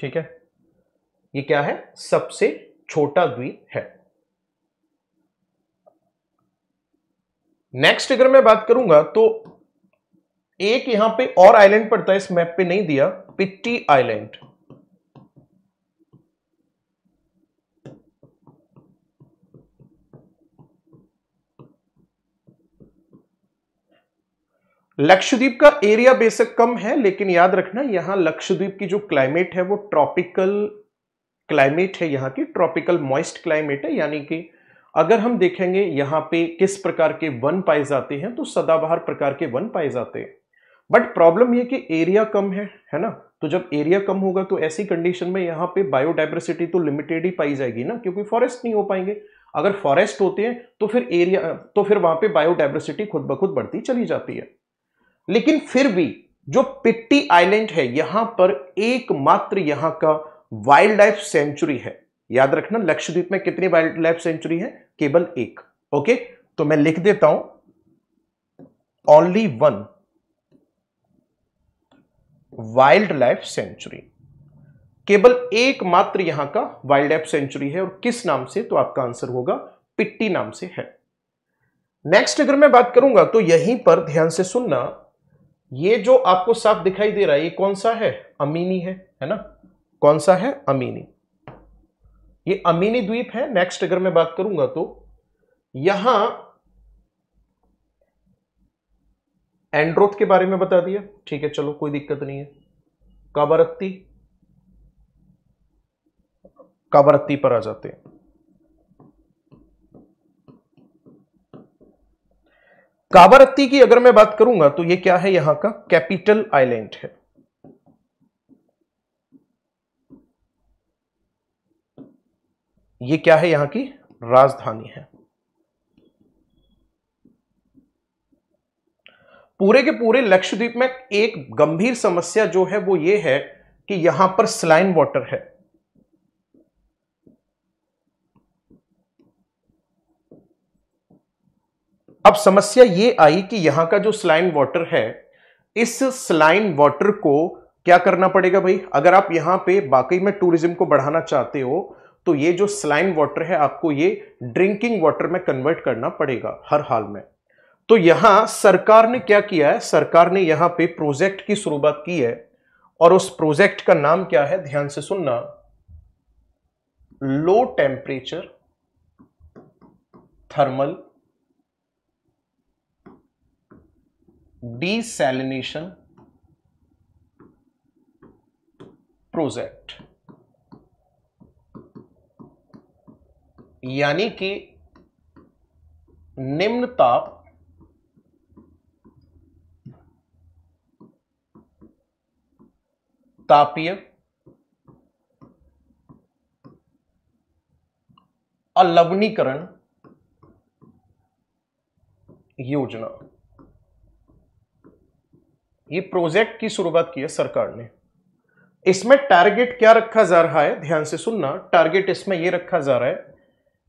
ठीक है ये क्या है सबसे छोटा द्वीप है नेक्स्ट अगर मैं बात करूंगा तो एक यहां पे और आइलैंड पड़ता है इस मैप पे नहीं दिया पिट्टी आइलैंड लक्षद्वीप का एरिया बेशक कम है लेकिन याद रखना यहां लक्षद्वीप की जो क्लाइमेट है वो ट्रॉपिकल क्लाइमेट है यहां की ट्रॉपिकल मॉइस्ट क्लाइमेट है यानी कि अगर हम देखेंगे यहां पे किस प्रकार के वन पाए जाते हैं तो सदाबहार प्रकार के वन पाए जाते हैं बट प्रॉब्लम ये कि एरिया कम है है ना तो जब एरिया कम होगा तो ऐसी कंडीशन में यहाँ पे बायोडाइवर्सिटी तो लिमिटेड ही पाई जाएगी ना क्योंकि फॉरेस्ट नहीं हो पाएंगे अगर फॉरेस्ट होते हैं तो फिर एरिया तो फिर वहां पे बायोडाइवर्सिटी खुद ब खुद बढ़ती चली जाती है लेकिन फिर भी जो पिट्टी आइलैंड है यहां पर एकमात्र यहां का वाइल्ड लाइफ सेंचुरी है याद रखना लक्षद्वीप में कितनी वाइल्ड लाइफ सेंचुरी है केवल एक ओके तो मैं लिख देता हूं only one wildlife sanctuary केवल एकमात्र यहां का वाइल्ड लाइफ सेंचुरी है और किस नाम से तो आपका आंसर होगा पिट्टी नाम से है नेक्स्ट अगर मैं बात करूंगा तो यहीं पर ध्यान से सुनना ये जो आपको साफ दिखाई दे रहा है ये कौन सा है अमीनी है है ना कौन सा है अमीनी ये अमीनी द्वीप है नेक्स्ट अगर मैं बात करूंगा तो यहां एंड्रोथ के बारे में बता दिया ठीक है चलो कोई दिक्कत नहीं है कावरत्ती कावरत्ती पर आ जाते हैं कावरत्ती की अगर मैं बात करूंगा तो ये क्या है यहां का कैपिटल आइलैंड है ये क्या है यहां की राजधानी है पूरे के पूरे लक्षद्वीप में एक गंभीर समस्या जो है वो ये है कि यहां पर स्लाइन वाटर है अब समस्या ये आई कि यहां का जो स्लाइन वाटर है इस स्लाइन वाटर को क्या करना पड़ेगा भाई अगर आप यहां पे बाकी में टूरिज्म को बढ़ाना चाहते हो तो ये जो स्लाइन वाटर है आपको ये ड्रिंकिंग वाटर में कन्वर्ट करना पड़ेगा हर हाल में तो यहां सरकार ने क्या किया है सरकार ने यहां पे प्रोजेक्ट की शुरुआत की है और उस प्रोजेक्ट का नाम क्या है ध्यान से सुनना low temperature thermal desalination project यानी कि निम्न ताप तापीय अलवनीकरण योजना ये प्रोजेक्ट की शुरुआत की है सरकार ने इसमें टारगेट क्या रखा जा रहा है ध्यान से सुनना टारगेट इसमें यह रखा जा रहा है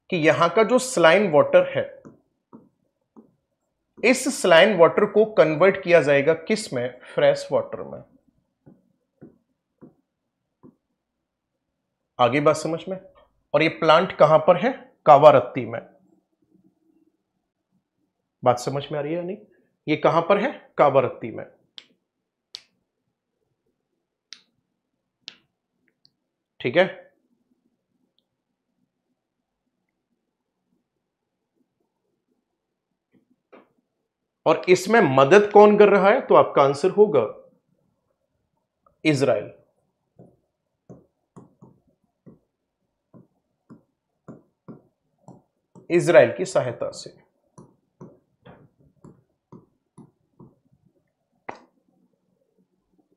कि यहां का जो स्लाइन वाटर है इस स्लाइन वाटर को कन्वर्ट किया जाएगा किस में फ्रेश वाटर में आगे बात समझ में और ये प्लांट कहां पर है कावारत्ती में बात समझ में आ रही है नहीं ये कहां पर है कावारत्ती में ठीक है और इसमें मदद कौन कर रहा है तो आपका आंसर होगा इसराइल इसराइल की सहायता से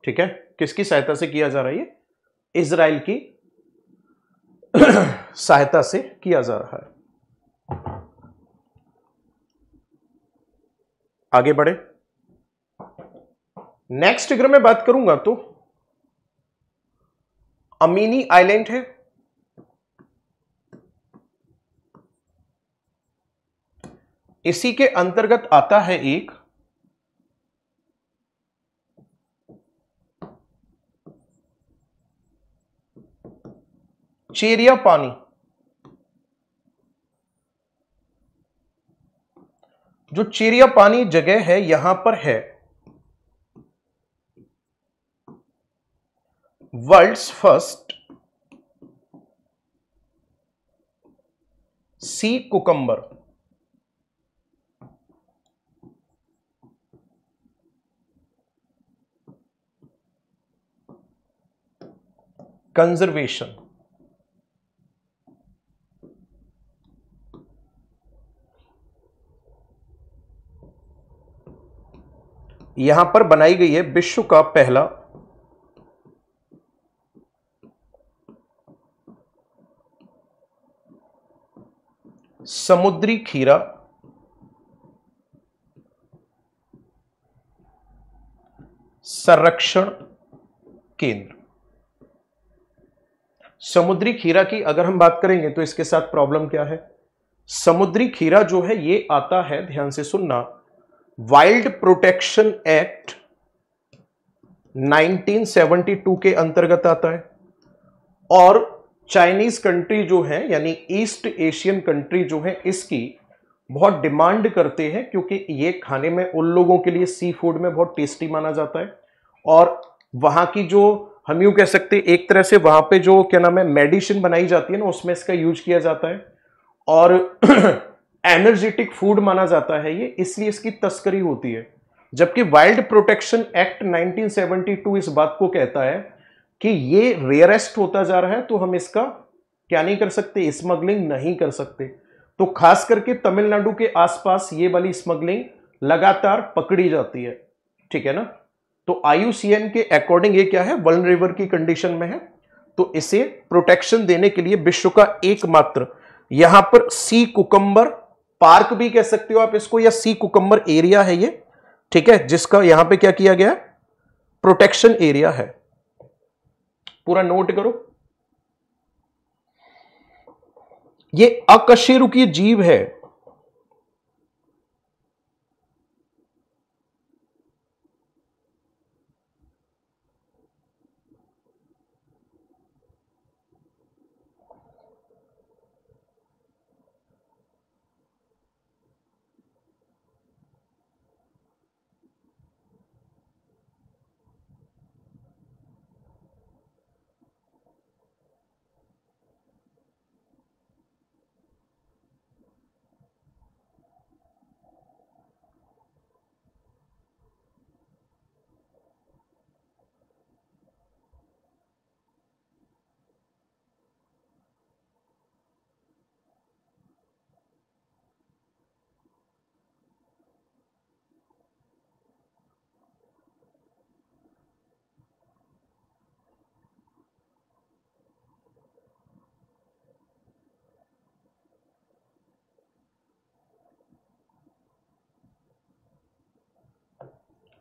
ठीक है किसकी सहायता से किया जा रहा है ये इसराइल की (clears throat) सहायता से किया जा रहा है आगे बढ़े नेक्स्ट अगर मैं बात करूंगा तो अमीनी आइलैंड है इसी के अंतर्गत आता है एक चेरिया पानी जो चेरिया पानी जगह है यहां पर है world's first sea cucumber conservation यहां पर बनाई गई है विश्व का पहला समुद्री खीरा संरक्षण केंद्र समुद्री खीरा की अगर हम बात करेंगे तो इसके साथ प्रॉब्लम क्या है समुद्री खीरा जो है ये आता है ध्यान से सुनना वाइल्ड प्रोटेक्शन एक्ट 1972 के अंतर्गत आता है और चाइनीज कंट्री जो है यानी ईस्ट एशियन कंट्री जो है इसकी बहुत डिमांड करते हैं क्योंकि ये खाने में उन लोगों के लिए सी फूड में बहुत टेस्टी माना जाता है और वहां की जो हम यूं कह सकते हैं एक तरह से वहां पे जो क्या नाम है मेडिसिन बनाई जाती है ना उसमें इसका यूज किया जाता है और (clears throat) एनर्जेटिक फूड माना जाता है ये इसलिए इसकी तस्करी होती है जबकि वाइल्ड प्रोटेक्शन एक्ट 1972 इस बात को कहता है कि ये रेयरेस्ट होता जा रहा है तो हम इसका क्या नहीं कर सकते स्मगलिंग नहीं कर सकते तो खास करके तमिलनाडु के आसपास ये वाली स्मगलिंग लगातार पकड़ी जाती है ठीक है ना तो आईयूसीएन के अकॉर्डिंग ये क्या है वर्ल्ड रिवर की कंडीशन में है तो इसे प्रोटेक्शन देने के लिए विश्व का एकमात्र यहां पर सी कुकंबर पार्क भी कह सकते हो आप इसको या सी कुकंबर एरिया है ये ठीक है जिसका यहां पे क्या किया गया प्रोटेक्शन एरिया है पूरा नोट करो ये अकशेरुकी जीव है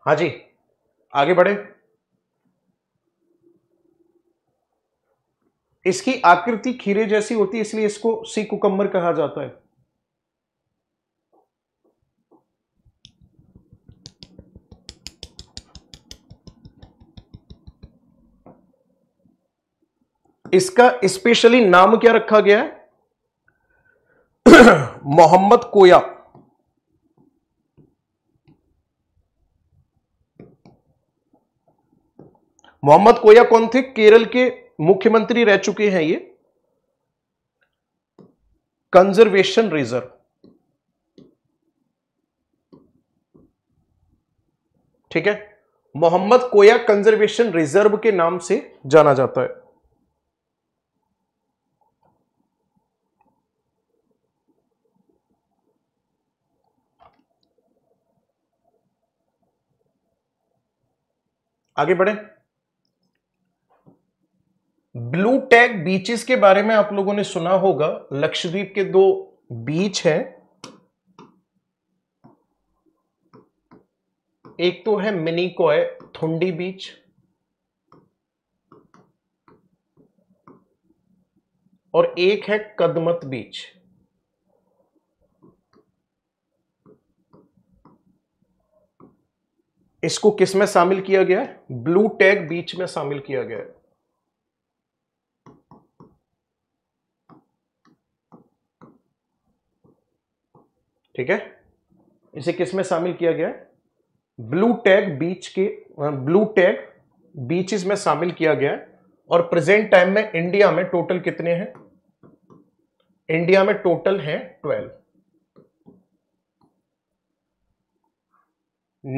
हाँ जी आगे बढ़े इसकी आकृति खीरे जैसी होती है इसलिए इसको सी कुकम्बर कहा जाता है इसका स्पेशली नाम क्या रखा गया है (coughs) मोहम्मद कोया मोहम्मद कोया कौन थे केरल के मुख्यमंत्री रह चुके हैं ये कंजर्वेशन रिजर्व ठीक है मोहम्मद कोया कंजर्वेशन रिजर्व के नाम से जाना जाता है आगे बढ़े ब्लू टैग बीचेस के बारे में आप लोगों ने सुना होगा लक्षद्वीप के दो बीच हैं एक तो है मिनी कॉय थुंडी बीच और एक है कदमत बीच इसको किसमें शामिल किया गया है ब्लू टैग बीच में शामिल किया गया है ठीक है इसे किस में शामिल किया गया है ब्लू टैग बीच के ब्लू टैग बीचेस में शामिल किया गया है और प्रेजेंट टाइम में इंडिया में टोटल कितने हैं इंडिया में टोटल है ट्वेल्व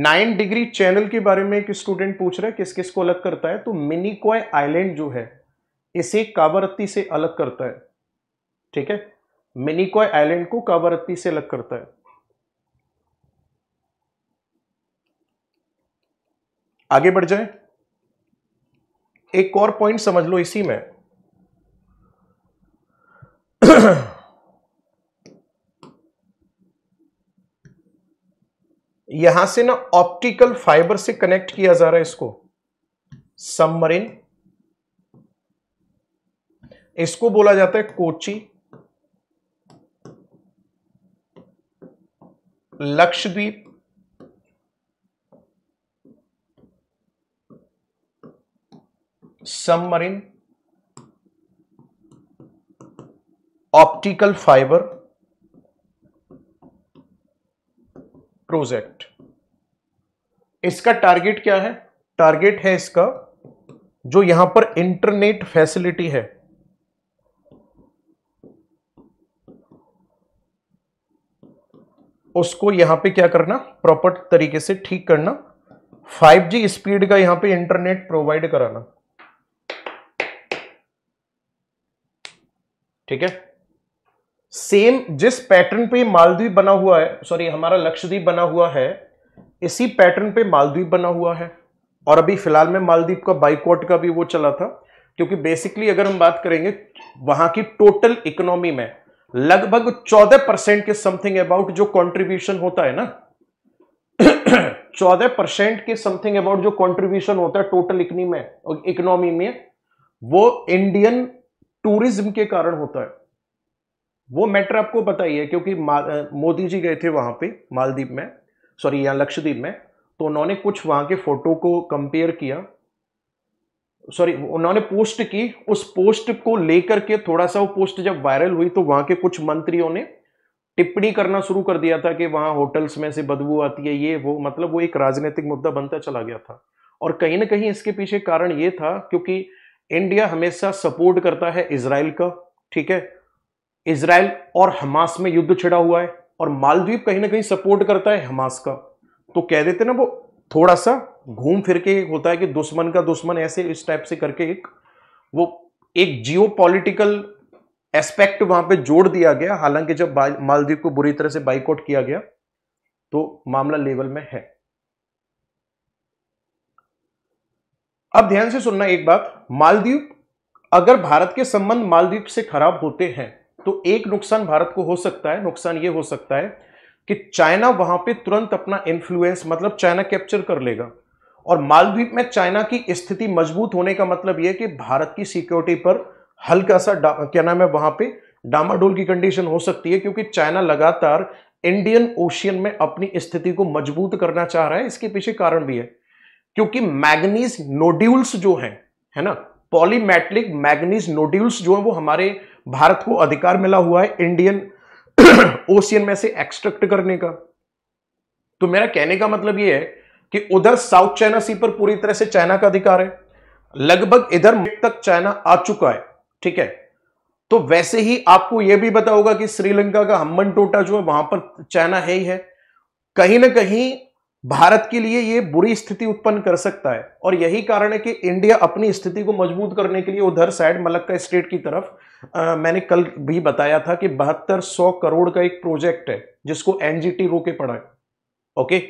नाइन डिग्री चैनल के बारे में एक स्टूडेंट पूछ रहा है किस किस को अलग करता है तो मिनिकॉय आइलैंड जो है इसे काबरती से अलग करता है ठीक है मिनिकॉय आइलैंड को कावारत्ती से अलग करता है आगे बढ़ जाए एक और पॉइंट समझ लो इसी में (clears throat) यहां से ना ऑप्टिकल फाइबर से कनेक्ट किया जा रहा है इसको सबमरीन इसको बोला जाता है Kochi Lakshadweep submarine optical fibre project इसका टारगेट क्या है टारगेट है इसका जो यहां पर इंटरनेट फैसिलिटी है उसको यहाँ पे क्या करना प्रॉपर तरीके से ठीक करना 5G स्पीड का यहाँ पे इंटरनेट प्रोवाइड कराना ठीक है सेम जिस पैटर्न पे मालदीव बना हुआ है सॉरी हमारा लक्षद्वीप बना हुआ है इसी पैटर्न पे मालदीव बना हुआ है और अभी फिलहाल में मालदीव का बाइकॉट का भी वो चला था क्योंकि बेसिकली अगर हम बात करेंगे वहां की टोटल इकोनॉमी में लगभग 14 परसेंट के समथिंग अबाउट जो कंट्रीब्यूशन होता है ना 14 (clears throat) परसेंट के समथिंग अबाउट जो कंट्रीब्यूशन होता है टोटल इकनी में इकोनॉमी में वो इंडियन टूरिज्म के कारण होता है वो मैटर आपको बताइए क्योंकि मोदी जी गए थे वहां पे मालदीप में सॉरी यहां लक्षद्वीप में तो उन्होंने कुछ वहां के फोटो को कंपेयर किया सॉरी उन्होंने पोस्ट की उस पोस्ट को लेकर के थोड़ा सा वो पोस्ट जब वायरल हुई तो वहां के कुछ मंत्रियों ने टिप्पणी करना शुरू कर दिया था कि वहां होटल्स में से बदबू आती है ये वो मतलब वो एक राजनीतिक मुद्दा बनता चला गया था और कहीं ना कहीं इसके पीछे कारण ये था क्योंकि इंडिया हमेशा सपोर्ट करता है इसराइल का ठीक है इसराइल और हमास में युद्ध छिड़ा हुआ है और मालदीव कहीं ना कहीं सपोर्ट करता है हमास का तो कह देते ना वो थोड़ा सा घूम फिर के एक होता है कि दुश्मन का दुश्मन ऐसे इस टाइप से करके एक वो एक जियो पॉलिटिकल एस्पेक्ट वहां पे जोड़ दिया गया हालांकि जब मालदीव को बुरी तरह से बाइकआउट किया गया तो मामला लेवल में है अब ध्यान से सुनना एक बात मालदीव अगर भारत के संबंध मालदीव से खराब होते हैं तो एक नुकसान भारत को हो सकता है नुकसान ये हो सकता है कि चाइना वहां पे तुरंत अपना इन्फ्लुएंस मतलब चाइना कैप्चर कर लेगा और मालद्वीप में चाइना की स्थिति मजबूत होने का मतलब यह कि भारत की सिक्योरिटी पर हल्का सा क्या नाम है वहां पे डामाडोल की कंडीशन हो सकती है क्योंकि चाइना लगातार इंडियन ओशियन में अपनी स्थिति को मजबूत करना चाह रहा है इसके पीछे कारण भी है क्योंकि मैग्नीज नोड्यूल्स जो हैं है ना पॉलीमेटलिक मैग्नीज नोड्यूल्स जो है वो हमारे भारत को अधिकार मिला हुआ है इंडियन ओशियन (coughs) में से एक्सट्रैक्ट करने का तो मेरा कहने का मतलब यह है कि उधर साउथ चाइना सी पर पूरी तरह से चाइना का अधिकार है लगभग इधर तक चाइना आ चुका है ठीक है तो वैसे ही आपको यह भी बता होगा कि श्रीलंका का हम्बन टोटा जो है वहां पर चाइना है ही है कहीं ना कहीं भारत के लिए यह बुरी स्थिति उत्पन्न कर सकता है और यही कारण है कि इंडिया अपनी स्थिति को मजबूत करने के लिए उधर साइड मलक्का स्टेट की तरफ आ, मैंने कल भी बताया था कि बहत्तर सौ करोड़ का एक प्रोजेक्ट है जिसको एनजीटी रोके पड़ा है ओके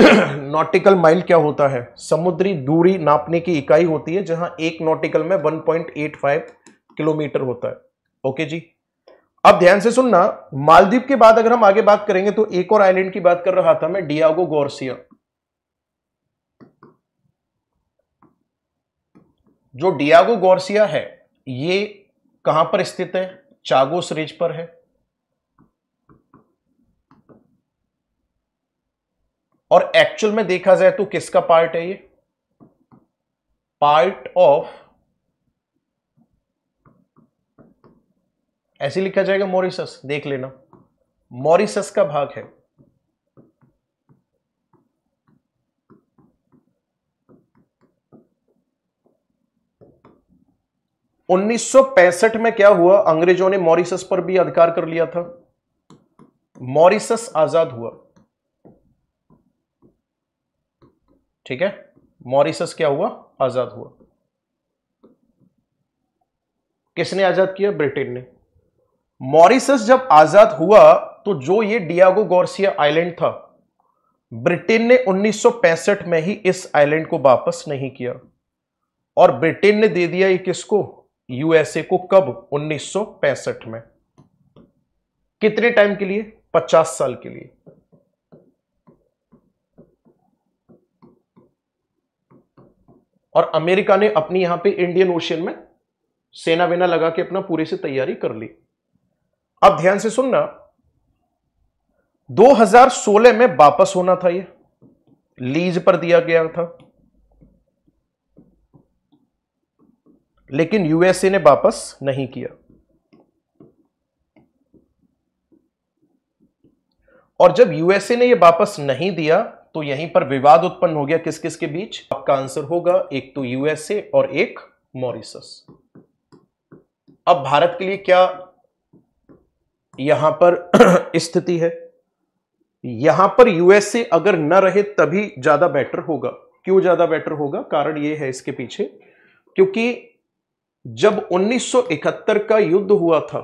(clears throat) नॉटिकल माइल क्या होता है समुद्री दूरी नापने की इकाई होती है जहां एक नॉटिकल में 1.85 किलोमीटर होता है ओके जी अब ध्यान से सुनना मालदीव के बाद अगर हम आगे बात करेंगे तो एक और आइलैंड की बात कर रहा था मैं डियागो गौरसिया जो डियागो गौरसिया है ये कहां पर स्थित है चागोस रिज पर है और एक्चुअल में देखा जाए तो किसका पार्ट है ये पार्ट ऑफ ऐसे लिखा जाएगा मॉरिसस देख लेना मॉरिसस का भाग है 1965 में क्या हुआ अंग्रेजों ने मॉरिसस पर भी अधिकार कर लिया था मॉरिसस आजाद हुआ ठीक है मॉरिसस क्या हुआ आजाद हुआ किसने आजाद किया ब्रिटेन ने मॉरिसस जब आजाद हुआ तो जो ये डियागो गॉर्सिया आइलैंड था ब्रिटेन ने 1965 में ही इस आइलैंड को वापस नहीं किया और ब्रिटेन ने दे दिया ये किसको यूएसए को कब 1965 में कितने टाइम के लिए 50 साल के लिए और अमेरिका ने अपनी यहां पे इंडियन ओशियन में सेना वेना लगा के अपना पूरे से तैयारी कर ली अब ध्यान से सुनना 2016 में वापस होना था ये लीज पर दिया गया था लेकिन यूएसए ने वापस नहीं किया और जब यूएसए ने यह वापस नहीं दिया तो यहीं पर विवाद उत्पन्न हो गया किस किस के बीच आपका आंसर होगा एक तो यूएसए और एक मॉरिसस अब भारत के लिए क्या यहां पर (clears throat) स्थिति है यहां पर यूएसए अगर न रहे तभी ज्यादा बेटर होगा क्यों ज्यादा बेटर होगा कारण यह है इसके पीछे क्योंकि जब 1971 का युद्ध हुआ था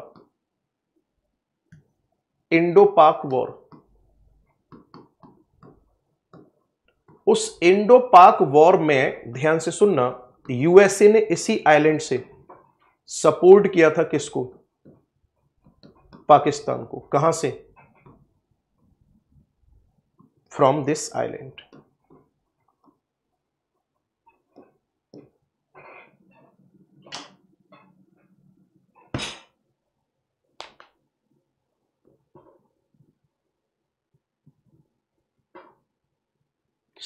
इंडो पाक वॉर उस इंडो पाक वॉर में ध्यान से सुनना यूएसए ने इसी आइलैंड से सपोर्ट किया था किसको पाकिस्तान को कहां से फ्रॉम दिस आइलैंड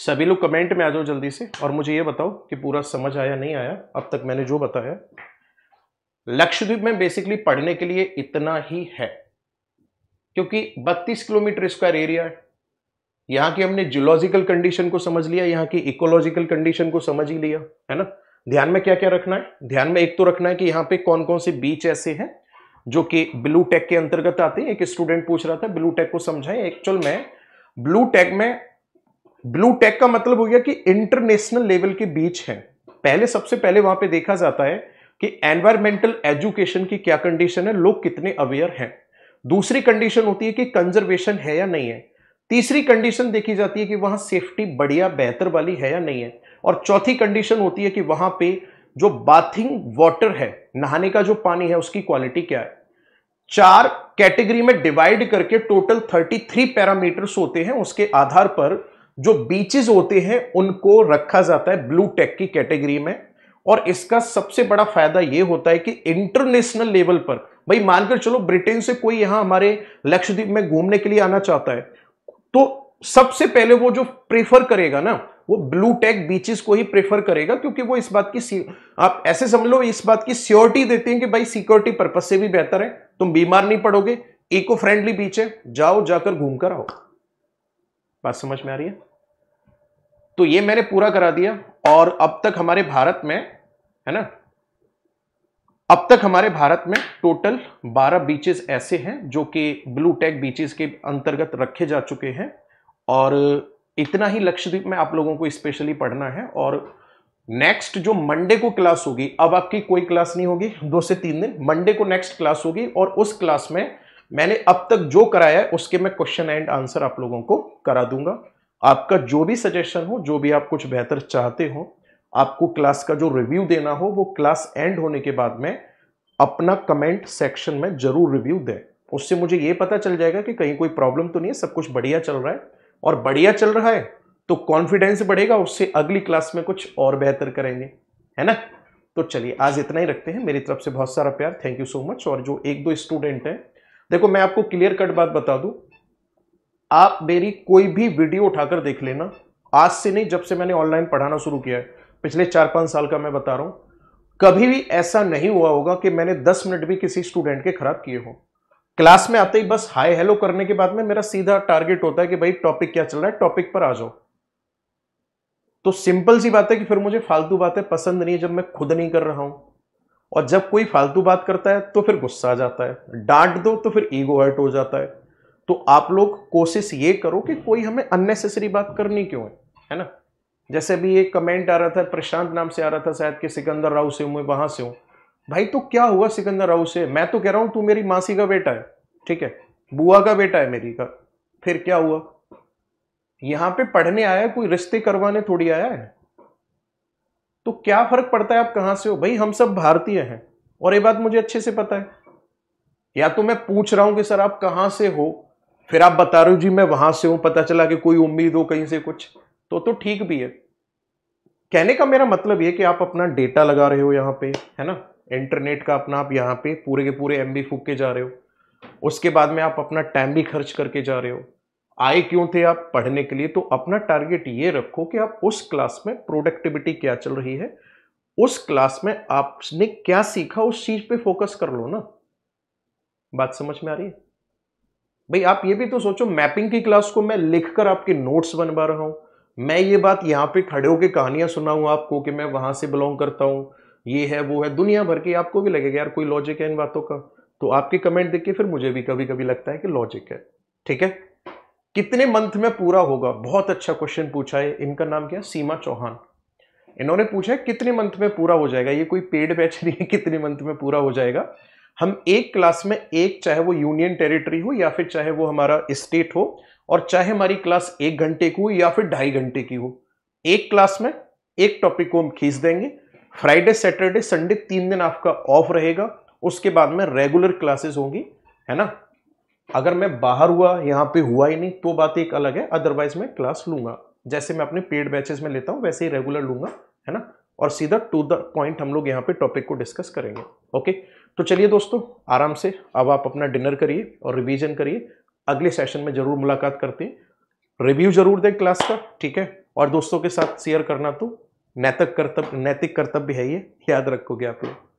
सभी लोग कमेंट में आ जाओ जल्दी से और मुझे ये बताओ कि पूरा समझ आया नहीं आया अब तक मैंने जो बताया लक्षद्वीप में बेसिकली पढ़ने के लिए इतना ही है क्योंकि 32 किलोमीटर स्क्वायर एरिया है यहाँ की हमने जियोलॉजिकल कंडीशन को समझ लिया यहाँ की इकोलॉजिकल कंडीशन को समझ ही लिया है ना ध्यान में क्या क्या रखना है ध्यान में एक तो रखना है कि यहाँ पे कौन कौन से बीच ऐसे हैं जो कि ब्लू टेक के अंतर्गत आते हैं एक स्टूडेंट पूछ रहा था ब्लू टेक को समझाएं एक्चुअल में ब्लू टेक में ब्लू टेक का मतलब हो गया कि इंटरनेशनल लेवल के बीच है पहले सबसे पहले वहां पे देखा जाता है कि एनवायरमेंटल एजुकेशन की क्या कंडीशन है लोग कितने अवेयर हैं दूसरी कंडीशन होती है कि कंजर्वेशन है या नहीं है तीसरी कंडीशन देखी जाती है कि वहां सेफ्टी बढ़िया बेहतर वाली है या नहीं है और चौथी कंडीशन होती है कि वहां पे जो बाथिंग वाटर है नहाने का जो पानी है उसकी क्वालिटी क्या है चार कैटेगरी में डिवाइड करके टोटल 33 पैरामीटर्स होते हैं उसके आधार पर जो बीचेस होते हैं उनको रखा जाता है ब्लू टेक की कैटेगरी में और इसका सबसे बड़ा फायदा यह होता है कि इंटरनेशनल लेवल पर भाई मानकर चलो ब्रिटेन से कोई यहां हमारे लक्षद्वीप में घूमने के लिए आना चाहता है तो सबसे पहले वो जो प्रेफर करेगा ना वो ब्लू टेक बीचेस को ही प्रेफर करेगा क्योंकि वो इस बात की आप ऐसे समझ लो इस बात की सियोरिटी देते हैं कि भाई सिक्योरिटी पर्पज से भी बेहतर है तुम बीमार नहीं पड़ोगे इको फ्रेंडली बीच है जाओ जाकर घूम कर आओ बात समझ में आ रही है तो ये मैंने पूरा करा दिया और अब तक हमारे भारत में है ना अब तक हमारे भारत में टोटल 12 बीचेस ऐसे हैं जो कि ब्लू टैग बीचेस के अंतर्गत रखे जा चुके हैं और इतना ही लक्षद्वीप में आप लोगों को स्पेशली पढ़ना है और नेक्स्ट जो मंडे को क्लास होगी अब आपकी कोई क्लास नहीं होगी दो से तीन दिन मंडे को नेक्स्ट क्लास होगी और उस क्लास में मैंने अब तक जो कराया है उसके मैं क्वेश्चन एंड आंसर आप लोगों को करा दूंगा आपका जो भी सजेशन हो जो भी आप कुछ बेहतर चाहते हो आपको क्लास का जो रिव्यू देना हो वो क्लास एंड होने के बाद में अपना कमेंट सेक्शन में जरूर रिव्यू दें उससे मुझे ये पता चल जाएगा कि कहीं कोई प्रॉब्लम तो नहीं है सब कुछ बढ़िया चल रहा है और बढ़िया चल रहा है तो कॉन्फिडेंस बढ़ेगा उससे अगली क्लास में कुछ और बेहतर करेंगे है ना तो चलिए आज इतना ही रखते हैं मेरी तरफ से बहुत सारा प्यार थैंक यू सो मच और जो एक दो स्टूडेंट हैं देखो मैं आपको क्लियर कट बात बता दूं आप मेरी कोई भी वीडियो उठाकर देख लेना आज से नहीं जब से मैंने ऑनलाइन पढ़ाना शुरू किया है पिछले चार पांच साल का मैं बता रहा हूं कभी भी ऐसा नहीं हुआ होगा कि मैंने दस मिनट भी किसी स्टूडेंट के खराब किए हो क्लास में आते ही बस हाय हेलो करने के बाद में मेरा सीधा टारगेट होता है कि भाई टॉपिक क्या चल रहा है टॉपिक पर आ जाओ तो सिंपल सी बात है कि फिर मुझे फालतू बातें पसंद नहीं है जब मैं खुद नहीं कर रहा हूं और जब कोई फालतू बात करता है तो फिर गुस्सा आ जाता है डांट दो तो फिर ईगो हर्ट हो जाता है तो आप लोग कोशिश ये करो कि कोई हमें अननेसेसरी बात करनी क्यों है है ना जैसे अभी एक कमेंट आ रहा था प्रशांत नाम से आ रहा था शायद कि सिकंदर राव से हूँ मैं वहाँ से हूँ भाई तो क्या हुआ सिकंदर राव से मैं तो कह रहा हूँ तू मेरी मासी का बेटा है ठीक है बुआ का बेटा है मेरी का फिर क्या हुआ यहाँ पे पढ़ने आया कोई रिश्ते करवाने थोड़ी आया है तो क्या फर्क पड़ता है आप कहां से हो भाई हम सब भारतीय हैं और ये बात मुझे अच्छे से पता है या तो मैं पूछ रहा हूं कि सर आप कहां से हो फिर आप बता रहे हो जी मैं वहां से हूं पता चला कि कोई उम्मीद हो कहीं से कुछ तो तो ठीक भी है कहने का मेरा मतलब यह कि आप अपना डेटा लगा रहे हो यहां पे है ना इंटरनेट का अपना आप यहां पे पूरे के पूरे एम फूक के जा रहे हो उसके बाद में आप अपना टाइम भी खर्च करके जा रहे हो आए क्यों थे आप पढ़ने के लिए तो अपना टारगेट ये रखो कि आप उस क्लास में प्रोडक्टिविटी क्या चल रही है उस क्लास में आपने क्या सीखा उस चीज पे फोकस कर लो ना बात समझ में आ रही है भाई आप ये भी तो सोचो मैपिंग की क्लास को मैं लिखकर आपके नोट्स बनवा रहा हूं मैं ये बात यहां पे खड़े होकर कहानियां सुनाऊं आपको कि मैं वहां से बिलोंग करता हूं ये है वो है दुनिया भर की आपको भी लगेगा यार कोई लॉजिक है इन बातों का तो आपके कमेंट देख के फिर मुझे भी कभी कभी लगता है कि लॉजिक है ठीक है कितने मंथ में पूरा होगा बहुत अच्छा क्वेश्चन पूछा है इनका नाम क्या सीमा चौहान इन्होंने पूछा है कितने मंथ में पूरा हो जाएगा ये कोई पेड बैच नहीं है कितने मंथ में पूरा हो जाएगा हम एक क्लास में एक चाहे वो यूनियन टेरिटरी हो या फिर चाहे वो हमारा स्टेट हो और चाहे हमारी क्लास एक घंटे की हो या फिर ढाई घंटे की हो एक क्लास में एक टॉपिक को हम खींच देंगे फ्राइडे सैटरडे संडे तीन दिन आपका ऑफ रहेगा उसके बाद में रेगुलर क्लासेस होंगी है ना अगर मैं बाहर हुआ यहाँ पे हुआ ही नहीं तो बात एक अलग है अदरवाइज मैं क्लास लूंगा जैसे मैं अपने पेड बैचेस में लेता हूँ वैसे ही रेगुलर लूंगा है ना और सीधा टू द पॉइंट हम लोग यहाँ पे टॉपिक को डिस्कस करेंगे ओके तो चलिए दोस्तों आराम से अब आप अपना डिनर करिए और रिविज़न करिए अगले सेशन में जरूर मुलाकात करते हैं रिव्यू जरूर दें क्लास का ठीक है और दोस्तों के साथ शेयर करना तो नैतिक कर्तव्य नैतिक कर्तव्य है ये याद रखोगे आप लोग